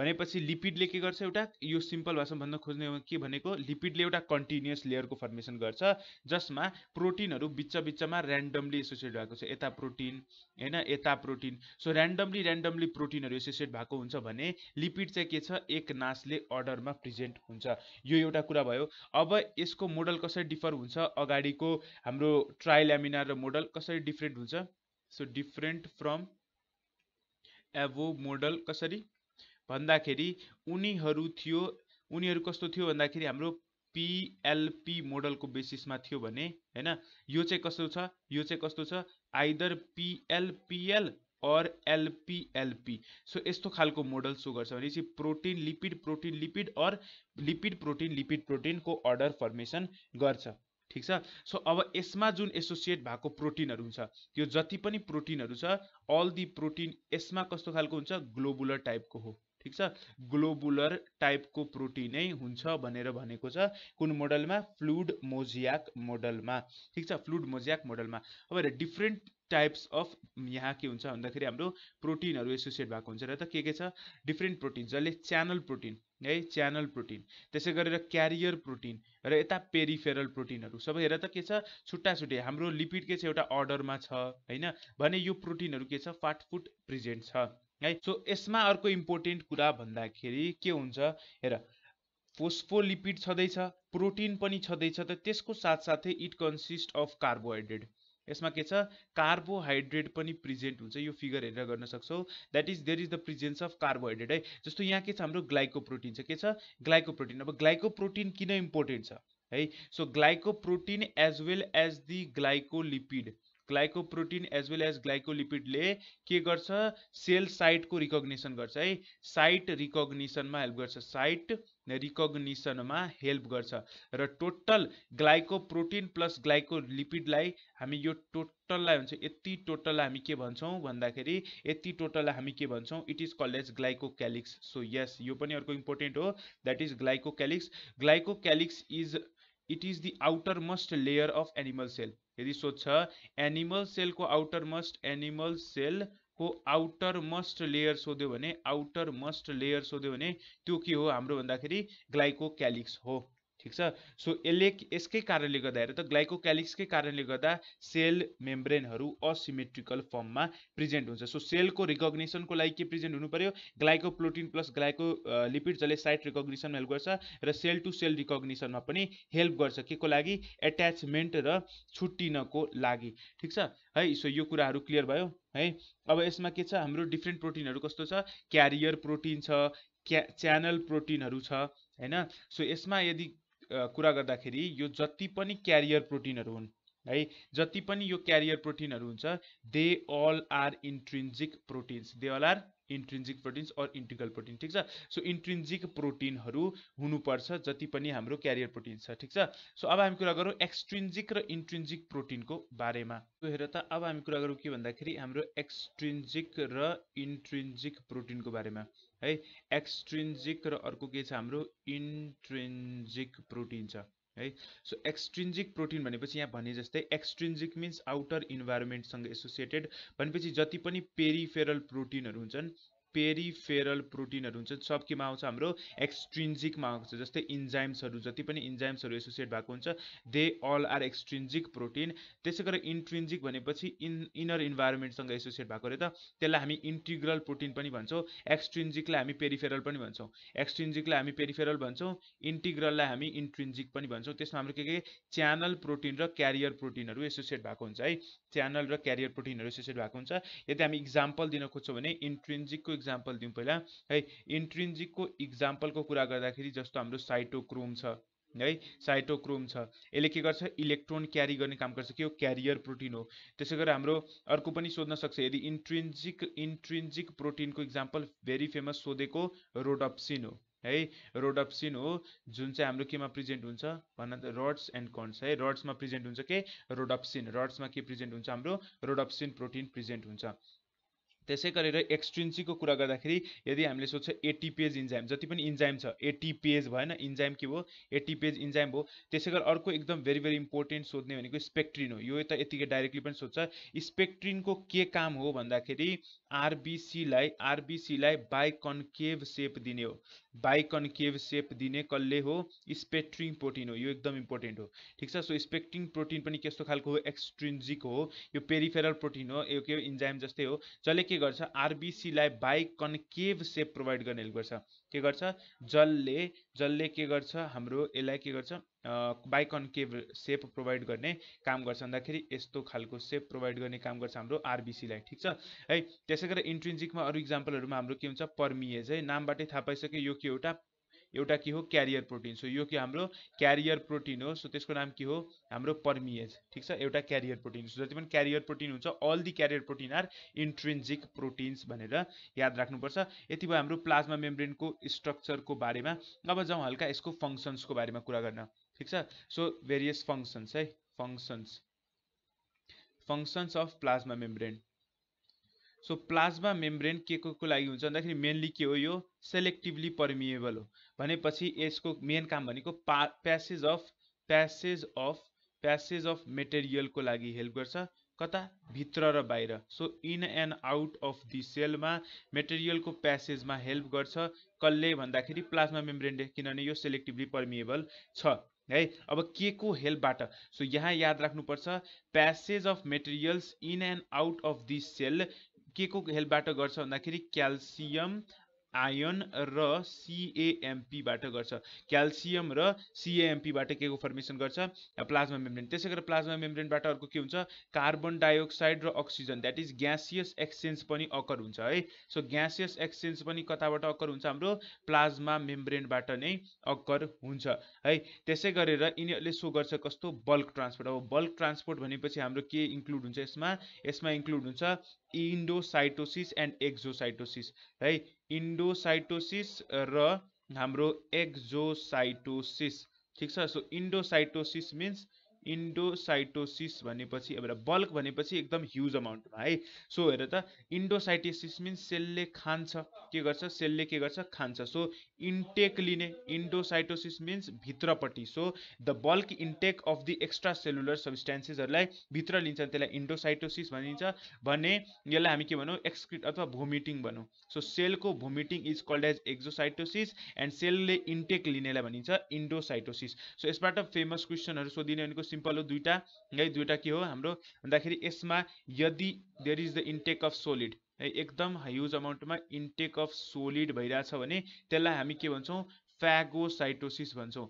भनेपछि लिपिडले के गर्छ एउटा यो सिम्पल भाषामा भन्न खोज्ने के भनेको लिपिडले एउटा कन्टिन्युस लेयरको फर्मेसन गर्छ जसमा प्रोटिनहरू बिच बिचमा ऱ्यान्डमली एसोसिएट भएको छ यता प्रोटिन होइन यता प्रोटिन सो ऱ्यान्डमली ऱ्यान्डमली प्रोटिनहरू एसोसिएट भएको हुन्छ भने लिपिड चाहिँ के छ एक नासले अर्डरमा प्रेजेन्ट हुन्छ यो एउटा कुरा भयो अब यसको मोडल कसरी डिफर हुन्छ अगाडिको हाम्रो ट्राइल्यामिनार र मोडल कसरी डिफ्रेन्ट हुन्छ so different from above model कसरी भन्दाखेरि उनीहरू थियो उनीहरू कस्तो थियो भन्दाखेरि हाम्रो पिएलपी मोडलको बेसिसमा थियो भने होइन यो चाहिँ कस्तो छ यो चाहिँ कस्तो छ either PLPL or LPLP so यस्तो खालको मोडल सो गर्छ भनेपछि protein lipid protein lipid or lipid protein lipid प्रोटिनको अर्डर फर्मेसन गर्छ ठिक छ सो अब यसमा जुन एसोसिएट भएको प्रोटिनहरू हुन्छ त्यो जति पनि प्रोटिनहरू छ अल दि प्रोटिन यसमा कस्तो खालको हुन्छ ग्लोबुलर टाइपको हो ठिक छ ग्लोबुलर टाइपको प्रोटिनै हुन्छ भनेर भनेको छ कुन मोडलमा फ्लुड मोजियाक मोडलमा ठिक छ फ्लुड मोजियाक मोडलमा अब हेर डिफ्रेन्ट टाइप्स अफ यहाँ के हुन्छ भन्दाखेरि हाम्रो प्रोटिनहरू एसोसिएट भएको हुन्छ र त के के छ डिफ्रेन्ट प्रोटिन जसले च्यानल प्रोटिन है च्यानल प्रोटिन त्यसै गरेर क्यारियर प्रोटिन र यता पेरिफेरल प्रोटिनहरू सबै हेर त के छ छुट्टा छुट्टै हाम्रो लिपिड के छ एउटा अर्डरमा छ होइन भने यो प्रोटिनहरू के छ फाटफुट प्रेजेन्ट छ है सो यसमा अर्को इम्पोर्टेन्ट कुरा भन्दाखेरि के हुन्छ हेर फोस्फोलिपिड छँदैछ प्रोटिन पनि छँदैछ त त्यसको साथसाथै इट कन्सिस्ट अफ कार्बोहाइड्रेट यसमा के छ कार्बोहाइड्रेट पनि प्रेजेन्ट हुन्छ यो फिगर हेरेर गर्न सक्छौँ that is there is the presence of carbohydrate है जस्तो यहाँ के छ हाम्रो ग्लाइकोप्रोटिन छ के छ ग्लाइकोप्रोटिन अब ग्लाइकोप्रोटिन किन इम्पोर्टेन्ट छ है so glycoprotein as well as the glycolipid glycoprotein as well as ग्लाइकोलिपिडले के गर्छ सेल साइटको रिकग्नेसन गर्छ है साइट रिकग्निसनमा हेल्प गर्छ साइट रिकग्निसनमा हेल्प गर्छ र टोटल ग्लाइकोप्रोटिन प्लस ग्लाइकोलिपिडलाई हामी यो टोटललाई हुन्छ यति टोटललाई हामी के भन्छौँ भन्दाखेरि यति टोटललाई हामी के भन्छौँ it is called as calyx so यस यो पनि अर्को इम्पोर्टेन्ट हो that is glycocalyx is it is the outer must layer of animal cell यदि सोच एनिमल को आउटर मस्ट एनिमल को आउटर मस्ट लेयर सोध्यो भने आउटर मस्ट लेयर सोध्यो भने त्यो के हो हाम्रो भन्दाखेरि ग्लाइको क्यालिक्स हो ठिक छ सो यसले यसकै कारणले गर्दा हेर त ग्लाइकोक्यालिक्सकै कारणले गर्दा सेल मेम्ब्रेनहरू असिमेट्रिकल फर्ममा प्रेजेन्ट हुन्छ सो सेलको रिकग्नेसनको लागि के प्रेजेन्ट हुनु पर्यो ग्लाइको प्लस ग्लाइको लिपिड जसले साइट रिकग्नेसनमा हेल्प गर्छ र सेल टु सेल रिकग्नेसनमा पनि हेल्प गर्छ के को लागि एट्याचमेन्ट र छुट्टिनको लागि ठिक छ है सो यो कुराहरू क्लियर भयो है अब यसमा के छ हाम्रो डिफ्रेन्ट प्रोटिनहरू कस्तो छ क्यारियर प्रोटिन छ क्या च्यानल प्रोटिनहरू छ होइन सो यसमा यदि कुरा गर्दाखेरि यो जति पनि क्यारियर प्रोटिनहरू हुन् है जति पनि यो क्यारियर प्रोटिनहरू हुन्छ they all are intrinsic proteins they all are intrinsic proteins or integral protein ठिक छ सो इन्ट्रिन्जिक प्रोटिनहरू हुनुपर्छ जति पनि हाम्रो क्यारियर प्रोटिन छ ठिक छ सो अब हामी कुरा गरौँ एक्सट्रिन्जिक र इन्ट्रिन्जिक प्रोटिनको बारेमा त्यो हेर त अब हामी कुरा गरौँ के भन्दाखेरि हाम्रो एक्सट्रिन्जिक र इन्ट्रिन्जिक प्रोटिनको बारेमा है एक्सट्रिन्जिक र अर्को के छ हाम्रो इन्ट्रेन्जिक प्रोटिन छ है सो एक्सट्रिन्जिक प्रोटिन भनेपछि यहाँ भने जस्तै एक्सट्रिन्जिक मिन्स आउटर इन्भाइरोमेन्टसँग एसोसिएटेड भनेपछि जति पनि पेरिफेरल प्रोटिनहरू हुन्छन् पेरिफेरल प्रोटिनहरू हुन्छ सब केमा आउँछ हाम्रो एक्सट्रिन्जिकमा आउँछ जस्तै इन्जाइम्सहरू जति पनि इन्जाइम्सहरू एसोसिएट भएको हुन्छ they all are extrinsic protein त्यसै गरेर इन्ट्रिन्जिक भनेपछि इन इनर इन्भाइरोमेन्टसँग एसोसिएट भएको अरे त त्यसलाई हामी इन्टिग्रल प्रोटिन पनि भन्छौँ एक्सट्रिन्जिकलाई हामी पेरिफेरल पनि भन्छौँ एक्सट्रिन्जिकलाई हामी पेरिफेरल भन्छौँ इन्टिग्रललाई हामी इन्ट्रिन्जिक पनि भन्छौँ त्यसमा हाम्रो के के च्यानल प्रोटिन र क्यारियर प्रोटिनहरू एसोसिएट भएको हुन्छ है च्यानल र क्यारियर प्रोटिनहरू एसोसिएट भएको हुन्छ यदि हामी इक्जाम्पल दिन खोज्छौँ भने इन्ट्रिन्जिकको इक्जाम्पल दिउँ पहिला है इन्ट्रिन्जिकको इक्जाम्पलको कुरा गर्दाखेरि जस्तो हाम्रो साइटोक्रोम छ है साइटोक्रोम छ यसले के गर्छ इलेक्ट्रोन क्यारी गर्ने काम गर्छ के हो क्यारियर प्रोटिन हो त्यसै गरेर हाम्रो अर्को पनि सोध्न सक्छ यदि इन्ट्रिन्जिक इन्ट्रिन्जिक प्रोटिनको इक्जाम्पल भेरी फेमस सोधेको रोडप्सिन हो है रोडप्सिन हो जुन चाहिँ हाम्रो केमा प्रेजेन्ट हुन्छ भन त रड्स एन्ड कन्स है रड्समा प्रेजेन्ट हुन्छ के रोडप्सिन रड्समा के प्रेजेन्ट हुन्छ हाम्रो रोडप्सिन प्रोटिन प्रेजेन्ट हुन्छ त्यसै गरेर एक्सट्रिन्सीको कुरा गर्दाखेरि यदि हामीले सोध्छ एटी पेज इन्जाइम जति पनि इन्जाइम छ एटी पेज भएन इन्जाइम के हो एटी पेज इन्जाइम हो त्यसै गरेर अर्को एकदम भेरी भेरी इम्पोर्टेन्ट सोध्ने भनेको स्पेक्ट्रिन हो यो त यतिकै डाइरेक्टली पनि सोध्छ स्पेक्ट्रिनको के काम हो भन्दाखेरि आरबिसीलाई आरबिसीलाई बाई कन्केभ सेप दिने हो बाइकनकेभ सेप दिने कसले हो स्पेक्ट्रिङ प्रोटिन हो यो एकदम इम्पोर्टेन्ट हो ठिक छ सो स्पेक्ट्रिङ प्रोटिन पनि कस्तो खालको हो एक्सट्रिन्जिक हो यो पेरिफेरल प्रोटिन हो यो के इन्जाइम जस्तै हो जसले के गर्छ आरबिसीलाई बाइकनकेभ सेप प्रोभाइड गर्ने हेल्प गर्छ के गर्छ जसले जसले के गर्छ हाम्रो यसलाई के गर्छ बाइकन्केभ सेप प्रोभाइड गर्ने काम गर्छ भन्दाखेरि यस्तो खालको सेप प्रोभाइड गर्ने काम गर्छ हाम्रो आरबिसीलाई ठिक छ है त्यसै गरेर इन्ट्रेन्जिकमा अरू इक्जाम्पलहरूमा हाम्रो के हुन्छ पर्मिएज है नामबाटै थाहा पाइसक्यो यो के एउटा एउटा के हो क्यारियर प्रोटिन सो यो के हाम्रो क्यारियर प्रोटिन हो सो त्यसको नाम के हो हाम्रो पर्मिएज ठिक छ एउटा क्यारियर प्रोटिन सो जति पनि क्यारियर प्रोटिन हुन्छ all the carrier protein are intrinsic proteins भनेर याद राख्नुपर्छ यति भयो हाम्रो प्लाज्मा मेम्ब्रेनको स्ट्रक्चरको बारेमा अब जाउँ हल्का यसको फङ्सन्सको बारेमा कुरा गर्न ठिक छ सो भेरियस फङ्सन्स है functions functions of plasma membrane so plasma membrane के को को लागि हुन्छ भन्दाखेरि मेनली के हो यो सेलेक्टिभली पर्मिएबल हो भनेपछि यसको मेन काम भनेको पा passage of passage of passage of मेटेरियलको लागि हेल्प गर्छ कता भित्र र बाहिर so in and out of the सेलमा मेटेरियलको प्यासेजमा हेल्प गर्छ कसले भन्दाखेरि प्लाज्मा मेम्ब्रेनले किनभने यो सेलेक्टिभली पर्मिएबल छ है अब के को हेल्पबाट सो यहाँ याद राख्नुपर्छ passage of materials in and out of this cell के को हेल्पबाट गर्छ भन्दाखेरि क्याल्सियम आयन र सिएएमपीबाट गर्छ क्याल्सियम र सिएएमपीबाट के को फर्मेसन गर्छ प्लाज्मा मेम्ब्रेन त्यसै गरेर प्लाज्मा मेम्ब्रेनबाट अर्को के हुन्छ कार्बन डाइअक्साइड र oxygen that is gaseous exchange पनि अकर हुन्छ है सो ग्यासियस एक्सचेन्ज पनि कताबाट अकर हुन्छ हाम्रो प्लाज्मा मेम्ब्रेनबाट नै अकर हुन्छ है त्यसै गरेर यिनीहरूले सो गर्छ कस्तो बल्क ट्रान्सपोर्ट अब बल्क ट्रान्सपोर्ट भनेपछि हाम्रो के इन्क्लुड हुन्छ यसमा यसमा इन्क्लुड हुन्छ इन्डोसाइटोसिस एन्ड एक्जोसाइटोसिस है इन्डोसाइटोसिस रो हाम्रो exocytosis so endocytosis means endocytosis भनेपछि अब बल्क भनेपछि एकदम ह्युज अमाउन्टमा है सो हेर त इन्डोसाइटोसिस मिन्स सेलले खान्छ के गर्छ सेलले के गर्छ खान्छ सो इन्टेक लिने इन्डोसाइटोसिस मिन्स भित्रपट्टि so the bulk intake of the extracellular सब्सट्यान्सेसहरूलाई भित्र लिन्छ त्यसलाई इन्डोसाइटोसिस भनिन्छ भने यसलाई हामी के भनौँ एक्सक्रिट अथवा भोमिटिङ भनौँ सो सेलको vomiting is called as exocytosis and सेलले इन्टेक लिनेलाई भनिन्छ इन्डोसाइटोसिस सो यसबाट फेमस क्वेसनहरू सोधिने भनेको सीम्पल हो दुईटा हाई दुईटा के हो भादा खेल इसमें यदि there is the intake of solid हाई एकदम अमाउंट में इंटेक अफ सोलिड भैर हम के भन्छौँ फ्यागोसाइटोसिस भन्छौँ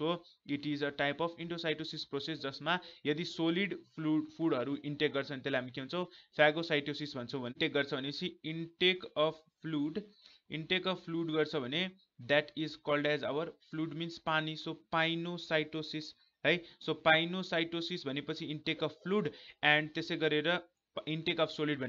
भो it is a type of endocytosis process जिसमें यदि सोलिड फ्लुड फूड इंटेक गर्छ भने के of fluid intake of fluid गर्छ that is called as our fluid means पानी सो पाइनोसाइटोसि हाई so pinocytosis intake of fluid and there intake of solid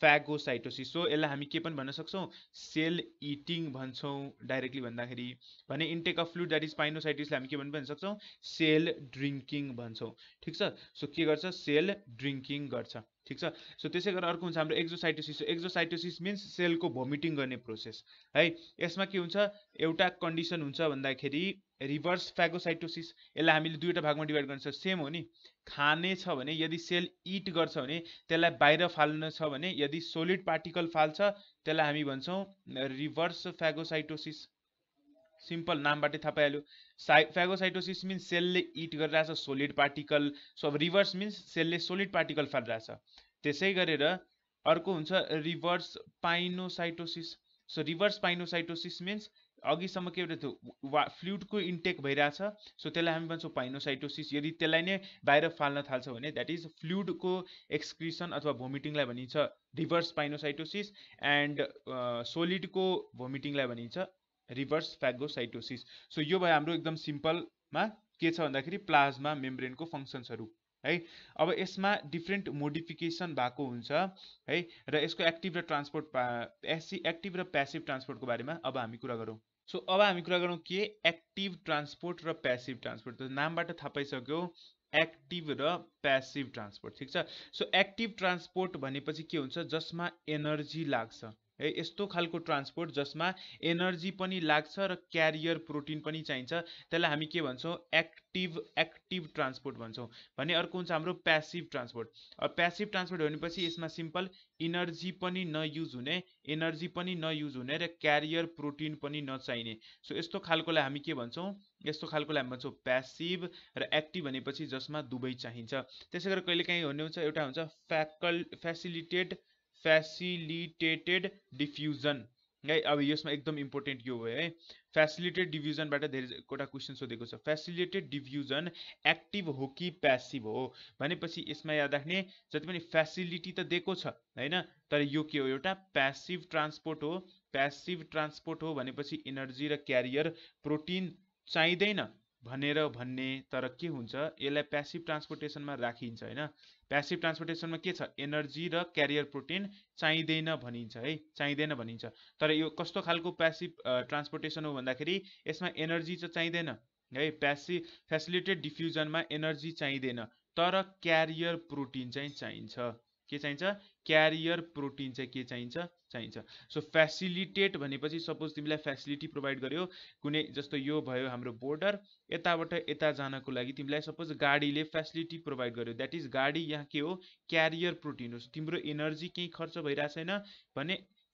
phagocytosis so इस हम के भाई सेल इटिंग भाइरेक्टली भादा खी intake of fluid that is pinocytosis हम के सौ सेल ड्रिंकिंग भौ ठीक सो के सेल ड्रिंकिंग ठिक छ सो त्यसै गरेर अर्को हुन्छ हाम्रो एक्जोसाइटोसिस एक्जोसाइटोसिस मिन्स सेलको भोमिटिङ गर्ने प्रोसेस है यसमा के हुन्छ एउटा कन्डिसन हुन्छ भन्दाखेरि रिभर्स फ्यागोसाइटोसिस यसलाई हामीले दुईवटा भागमा डिभाइड गर्छ सेम हो नि खाने छ भने यदि सेल इट गर्छ भने त्यसलाई बाहिर फाल्न छ भने यदि सोलिड पार्टिकल फाल्छ त्यसलाई हामी भन्छौँ रिभर्स फ्यागोसाइटोसिस सिम्पल नामबाटै थाहा पाइहाल्यो साइ फ्यागोसाइटोसिस मिन्स सेलले इट गरिरहेछ सोलिड पार्टिकल सो अब रिभर्स मिन्स सेलले सोलिड पार्टिकल फालिरहेछ त्यसै गरेर अर्को हुन्छ reverse pinocytosis so reverse pinocytosis means अघिसम्म के एउटा वा फ्लुइडको इन्टेक भइरहेछ सो त्यसलाई हामी भन्छौँ पाइनोसाइटोसिस यदि त्यसलाई नै बाहिर फाल्न थाल्छ भने द्याट इज फ्लुइडको एक्सक्रिसन अथवा भोमिटिङलाई भनिन्छ रिभर्स पाइनोसाइटोसिस एन्ड सोलिडको भोमिटिङलाई भनिन्छ रिभर्स फ्यागोसाइटोसिस सो यो भयो हाम्रो एकदम सिम्पलमा के छ भन्दाखेरि प्लाज्मा मेम्ब्रेनको फङ्सन्सहरू है अब यसमा डिफ्रेन्ट मोडिफिकेसन भएको हुन्छ है र यसको एक्टिभ र ट्रान्सपोर्ट एसी एक्टिभ र प्यासिभ ट्रान्सपोर्टको बारेमा अब हामी कुरा गरौँ सो अब हामी कुरा गरौँ के एक्टिभ ट्रान्सपोर्ट र प्यासिभ ट्रान्सपोर्ट त नामबाट थाहा पाइसक्यो एक्टिभ र प्यासिभ ट्रान्सपोर्ट ठिक छ सो एक्टिभ ट्रान्सपोर्ट भनेपछि के हुन्छ जसमा एनर्जी लाग्छ है यस्तो खालको ट्रान्सपोर्ट जसमा एनर्जी पनि लाग्छ र क्यारियर प्रोटिन पनि चाहिन्छ त्यसलाई हामी के भन्छौँ एक्टिभ एक्टिभ ट्रान्सपोर्ट भन्छौँ भने अर्को हुन्छ हाम्रो प्यासिभ ट्रान्सपोर्ट प्यासिभ ट्रान्सपोर्ट भनेपछि यसमा सिम्पल इनर्जी पनि नयुज हुने एनर्जी पनि नयुज हुने र क्यारियर प्रोटिन पनि नचाहिने सो यस्तो खालकोलाई हामी के भन्छौँ यस्तो खालकोलाई हामी भन्छौँ प्यासिभ र एक्टिभ भनेपछि जसमा दुवै चाहिन्छ त्यसै गरेर कहिलेकाहीँ हुने हुन्छ एउटा हुन्छ फ्याकल फेसिलिटेड फैसिलिटेटेड डिफ्युजन हाई अब यसमा एकदम इम्पोर्टेन्ट यो हो है फेसिलिटेड डिभिजनबाट धेरैवटा क्वेसन सोधेको छ फेसिलिटेड डिभिजन एक्टिभ हो कि प्यासिभ हो भनेपछि यसमा याद राख्ने जति पनि फेसिलिटी त दिएको छ होइन तर यो के हो एउटा प्यासिभ ट्रान्सपोर्ट हो प्यासिभ ट्रान्सपोर्ट हो भनेपछि इनर्जी र क्यारियर प्रोटिन चाहिँदैन भनेर भन्ने तर के हुन्छ यसलाई प्यासिभ ट्रान्सपोर्टेसनमा राखिन्छ होइन प्यासिभ ट्रान्सपोर्टेसनमा के छ एनर्जी र क्यारियर प्रोटिन चाहिँदैन भनिन्छ है चाहिँदैन भनिन्छ तर यो कस्तो खालको प्यासिभ ट्रान्सपोर्टेसन हो भन्दाखेरि यसमा एनर्जी चाहिँ चाहिँदैन है प्यासि फेसिलिटेड डिफ्युजनमा एनर्जी चाहिँदैन तर क्यारियर प्रोटिन चाहिँ चाहिन्छ के चाहिन्छ क्यारियर प्रोटीन चाहिए के चाहिए चाहिए सो फैसिलिटेट सपोज तिमी फैसिलिटी प्रोवाइड गयो कुछ जस्तो यो भो हम बोर्डर यहां को जानको लागि सपोज सपोज ने फैसिलिटी प्रोवाइड गयो दैट इज गाडी यहाँ के हो क्यारियर प्रोटीन हो तिम्रो एनर्जी कहीं खर्च भैर छैन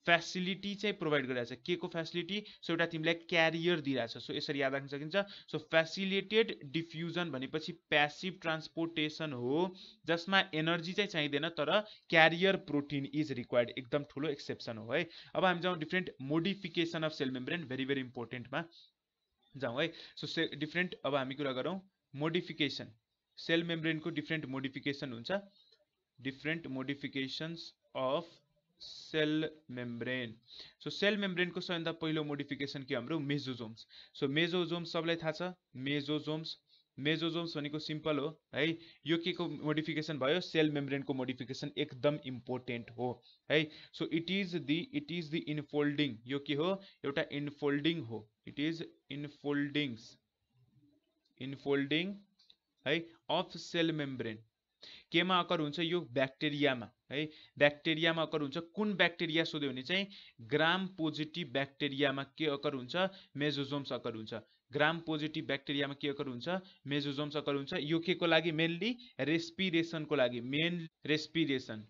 फेसिलिटी चाहिँ प्रोभाइड गरिरहेछ के को फेसिलिटी सो एउटा तिमीलाई क्यारियर दिइरहेछ सो यसरी याद राख्न सकिन्छ सो फेसिलिटेड डिफ्युजन भनेपछि प्यासिभ ट्रान्सपोर्टेसन हो जसमा एनर्जी चाहिँ चाहिँदैन तर क्यारियर प्रोटिन इज रिक्वायर्ड एकदम ठुलो एक्सेप्सन हो है अब हामी जाउँ different modification of cell membrane very very इम्पोर्टेन्टमा जाउँ है सो से डिफ्रेन्ट अब हामी कुरा गरौँ मोडिफिकेसन सेल मेम्ब्रेनको डिफ्रेन्ट मोडिफिकेसन हुन्छ different modifications of cell membrane so cell membrane को सब पहिलो मोडिफिकेसन के हम मेजोजोम्स सो मेजोजोम्स सब मेजोजोम्स मेजोजोम्स को सिम्पल हो हाई यो के को मोडिफिकेसन भो सेल को मोडिफिकेसन एकदम इंपोर्टेंट हो हाई so it is the it is the infolding यो के हो एटा इनफोल्डिंग हो इट इज इनफोल्डिंग्स इनफोल्डिंग हाई अफ सेल मेम्ब्रेन केमा अकर हुन्छ यो ब्याक्टेरियामा है ब्याक्टेरियामा अकर हुन्छ कुन ब्याक्टेरिया सोध्यो भने चाहिँ ग्राम पोजिटिभ ब्याक्टेरियामा के अकर हुन्छ मेजोजोम्स अकर हुन्छ ग्राम पोजिटिभ ब्याक्टेरियामा के अकर हुन्छ मेजोजोम्स अकर हुन्छ यो के को लागि मेनली रेस्पिरेसनको लागि main respiration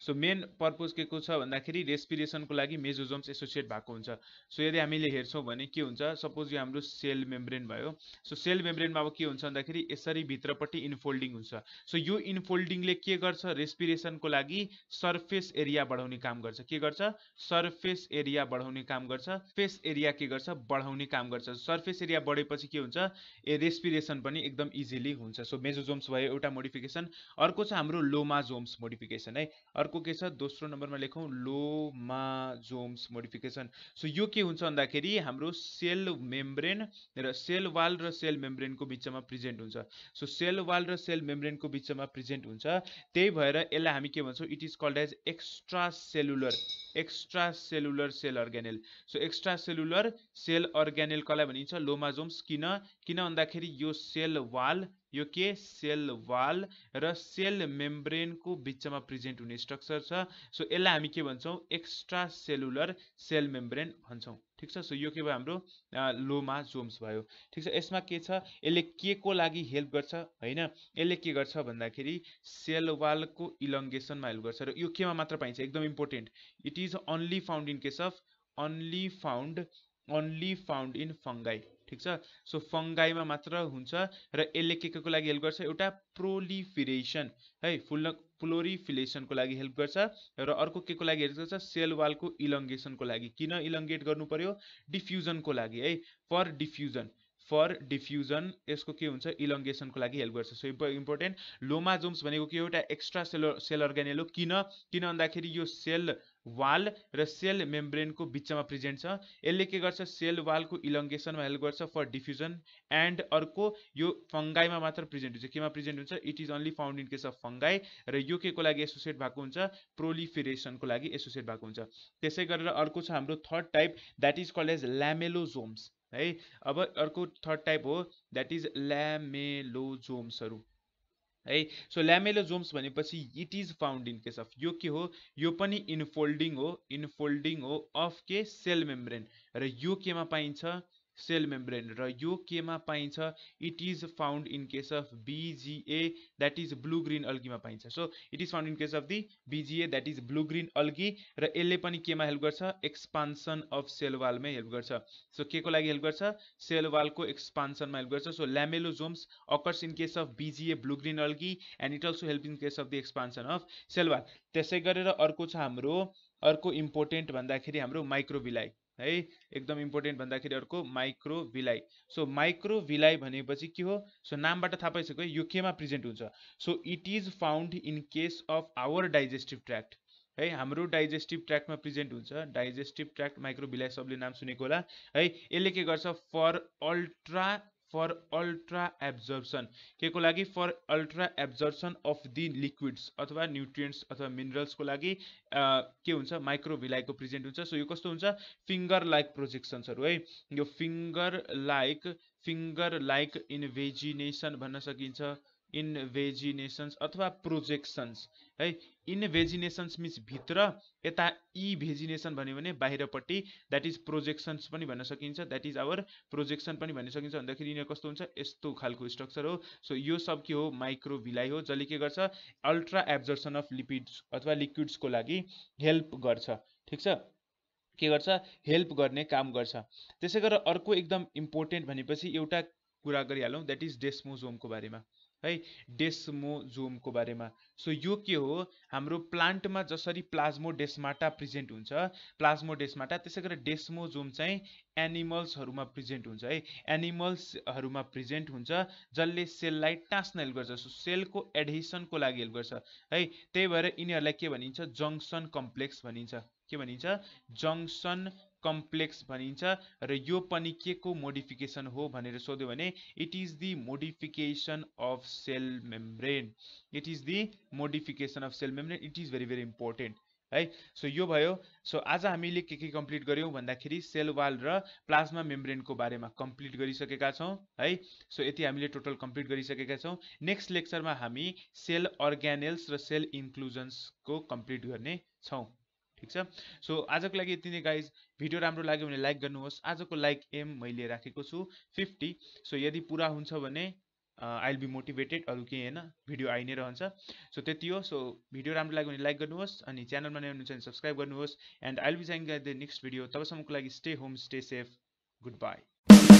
so main purpose के को छ भन्दाखेरि रेस्पिरेसनको लागि मेजोजोम्स एसोसिएट भएको हुन्छ सो यदि हामीले हेर्छौँ भने के हुन्छ सपोज यो हाम्रो सेल मेम्ब्रेन भयो सो सेल मेम्ब्रेनमा अब के हुन्छ भन्दाखेरि यसरी भित्रपट्टि इन्फोल्डिङ हुन्छ सो यो इन्फोल्डिङले के गर्छ रेस्पिरेसनको लागि सर्फेस एरिया बढाउने काम गर्छ के गर्छ सर्फेस एरिया बढाउने काम गर्छ फेस एरिया के गर्छ बढाउने काम गर्छ सर्फेस एरिया बढेपछि के हुन्छ ए रेस्पिरेसन पनि एकदम इजिली हुन्छ सो मेजोजोम्स भयो एउटा मोडिफिकेसन अर्को छ हाम्रो लोमाजोम्स मोडिफिकेसन है अर्को के छ दोस्रो नम्बरमा लेखौँ लोमाजोम्स मोडिफिकेसन सो यो के हुन्छ भन्दाखेरि हाम्रो सेल मेम्ब्रेन र सेल वाल र सेल मेम्ब्रेनको बिचमा प्रेजेन्ट हुन्छ सो सेल वाल र सेल मेम्ब्रेनको बिचमा प्रेजेन्ट हुन्छ त्यही भएर यसलाई हामी के भन्छौँ it is called as extracellular extracellular cell organelle so extracellular cell organelle कसलाई भनिन्छ लोमाजोम्स किन किन भन्दाखेरि यो सेल वाल यो के सेल वाल र सेल मेम्ब्रेनको बिचमा प्रेजेन्ट हुने स्ट्रक्चर छ सो यसलाई हामी के भन्छौँ एक्स्ट्रा सेलुलर सेल मेम्ब्रेन भन्छौँ ठिक छ सो यो के भयो हाम्रो लोमा जोम्स भयो ठिक छ यसमा के छ यसले के को लागि हेल्प गर्छ होइन यसले के गर्छ भन्दाखेरि सेल वालको इलङ्गेसनमा हेल्प गर्छ र यो केमा मात्र पाइन्छ एकदम important it is only found in case of only found only found in fungi ठिक छ सो फङ्गाईमा मात्र हुन्छ र यसले के को लागि हेल्प गर्छ एउटा प्रोलिफिरेसन है फुल प्लोरिफिलेसनको लागि हेल्प गर्छ र अर्को के को लागि हेल्प गर्छ सेल वालको इलङ्गेसनको लागि किन इलङ्गेट गर्नु पर्यो डिफ्युजनको लागि है फर डिफ्युजन फर डिफ्युजन यसको के हुन्छ इलङ्गेसनको लागि हेल्प गर्छ सो इम्पोर्टेन्ट इम्पोर्टेन्ट जोम्स भनेको के एउटा एक्स्ट्रा सेल सेल हो किन किन भन्दाखेरि यो सेल वाल र सेल मेम्ब्रेनको बिचमा प्रेजेन्ट छ यसले के गर्छ सेल वालको इलङ्गेसनमा हेल्प गर्छ फर डिफ्युजन एन्ड अर्को यो फङ्गाइमा मात्र प्रेजेन्ट हुन्छ केमा प्रेजेन्ट हुन्छ it is only found in case of fungi र यो केको लागि एसोसिएट भएको हुन्छ प्रोलिफिरेसनको लागि एसोसिएट भएको हुन्छ त्यसै गरेर अर्को छ हाम्रो third type that is called as lamellosomes है अब अर्को थर्ड टाइप हो द्याट इज ल्यामेलोजोम्सहरू है सो ल्यामेलोजोम्स भनेपछि it is found in case of यो के हो यो पनि इनफोल्डिङ हो इनफोल्डिङ हो अफ के सेल मेम्ब्रेन र यो केमा पाइन्छ सेल मेम्ब्रेन र यो केमा पाइन्छ it is found in case of BGA that is blue green अल्गीमा पाइन्छ so it is found in case of the BGA that is blue green algae र यसले पनि केमा हेल्प गर्छ एक्सपान्सन अफ सेल वालमै हेल्प गर्छ सो के को लागि हेल्प गर्छ सेल वालको एक्सपान्सनमा हेल्प गर्छ so lamellosomes occurs in case of BGA blue green algae and it also help in case of the expansion of cell wall त्यसै गरेर अर्को छ हाम्रो अर्को इम्पोर्टेन्ट भन्दाखेरि हाम्रो माइक्रोबिलाई है एकदम इम्पोर्टेन्ट भन्दाखेरि अर्को microvilli so microvilli भनेपछि के हो सो नामबाट थाहा पाइसक्यो यो केमा प्रेजेन्ट हुन्छ so it is found in case of our digestive tract है हाम्रो डाइजेस्टिभ ट्र्याक्टमा प्रेजेन्ट हुन्छ डाइजेस्टिभ ट्र्याक्ट माइक्रो भिलाइ सबले नाम सुनेको होला है यसले के गर्छ for ultra for ultra absorption के को लागि for ultra absorption of the liquids अथवा न्युट्रियन्ट्स अथवा मिनरल्सको लागि के हुन्छ माइक्रोभिलाइको प्रेजेन्ट हुन्छ सो यो कस्तो हुन्छ फिङ्गर लाइक प्रोजेक्सन्सहरू है यो finger like finger like invagination भन्न सकिन्छ इन्भेजिनेसन्स अथवा प्रोजेक्सन्स है इन्भेजिनेसन्स मिन्स भित्र यता इ e भेजिनेसन भन्यो भने बाहिरपट्टि द्याट इज प्रोजेक्सन्स पनि भन्न सकिन्छ द्याट इज आवर प्रोजेक्सन पनि भन्न सकिन्छ भन्दाखेरि यिनीहरू कस्तो हुन्छ यस्तो खालको स्ट्रक्चर हो सो यो सब के हो माइक्रोभिलाइ हो जसले के गर्छ अल्ट्रा एब्जर्सन अफ लिपिड्स अथवा लिक्विड्सको लागि हेल्प गर्छ ठिक छ के गर्छ हेल्प गर्ने काम गर्छ त्यसै गरेर अर्को एकदम इम्पोर्टेन्ट भनेपछि एउटा कुरा गरिहालौँ द्याट इज डेस्मोजोमको बारेमा है डेस्मोजोमको बारेमा सो यो के हो हाम्रो प्लान्टमा जसरी प्लाज्मोडेस्माटा प्रेजेन्ट हुन्छ प्लाज्मोडेस्माटा त्यसै गरेर डेस्मोजोम चाहिँ एनिमल्सहरूमा प्रेजेन्ट हुन्छ है एनिमल्सहरूमा प्रेजेन्ट हुन्छ जसले सेललाई टाँस्न हेल्प गर्छ सो सेलको एडहेसनको लागि हेल्प गर्छ है त्यही भएर यिनीहरूलाई के भनिन्छ जङ्सन कम्प्लेक्स भनिन्छ के भनिन्छ जङ्सन कम्प्लेक्स भनिन्छ र यो पनि के को मोडिफिकेसन हो भनेर सोध्यो भने it is the modification of cell membrane it is the modification of cell membrane it is very very important है सो यो भयो सो आज हामीले के के कम्प्लिट गऱ्यौँ भन्दाखेरि सेल वाल र प्लाज्मा मेम्ब्रेनको बारेमा कम्प्लिट गरिसकेका छौँ है सो यति हामीले टोटल कम्प्लिट गरिसकेका छौँ नेक्स्ट लेक्चरमा हामी सेल अर्ग्यानेल्स र सेल इन्क्लुजन्सको कम्प्लिट गर्ने छौँ ठिक छ सो आजको लागि यति नै गाइज भिडियो राम्रो लाग्यो भने लाइक गर्नुहोस् आजको लाइक एम मैले राखेको छु फिफ्टी सो यदि पुरा हुन्छ भने आइल बी मोटिभेटेड अरू केही होइन भिडियो आइ नै रहन्छ सो त्यति हो सो भिडियो राम्रो लाग्यो भने लाइक गर्नुहोस् अनि च्यानलमा नै हुनुहुन्छ भने सब्सक्राइब गर्नुहोस् एन्ड आइल बी जाइङ द नेक्स्ट भिडियो तबसम्मको लागि stay home stay safe good by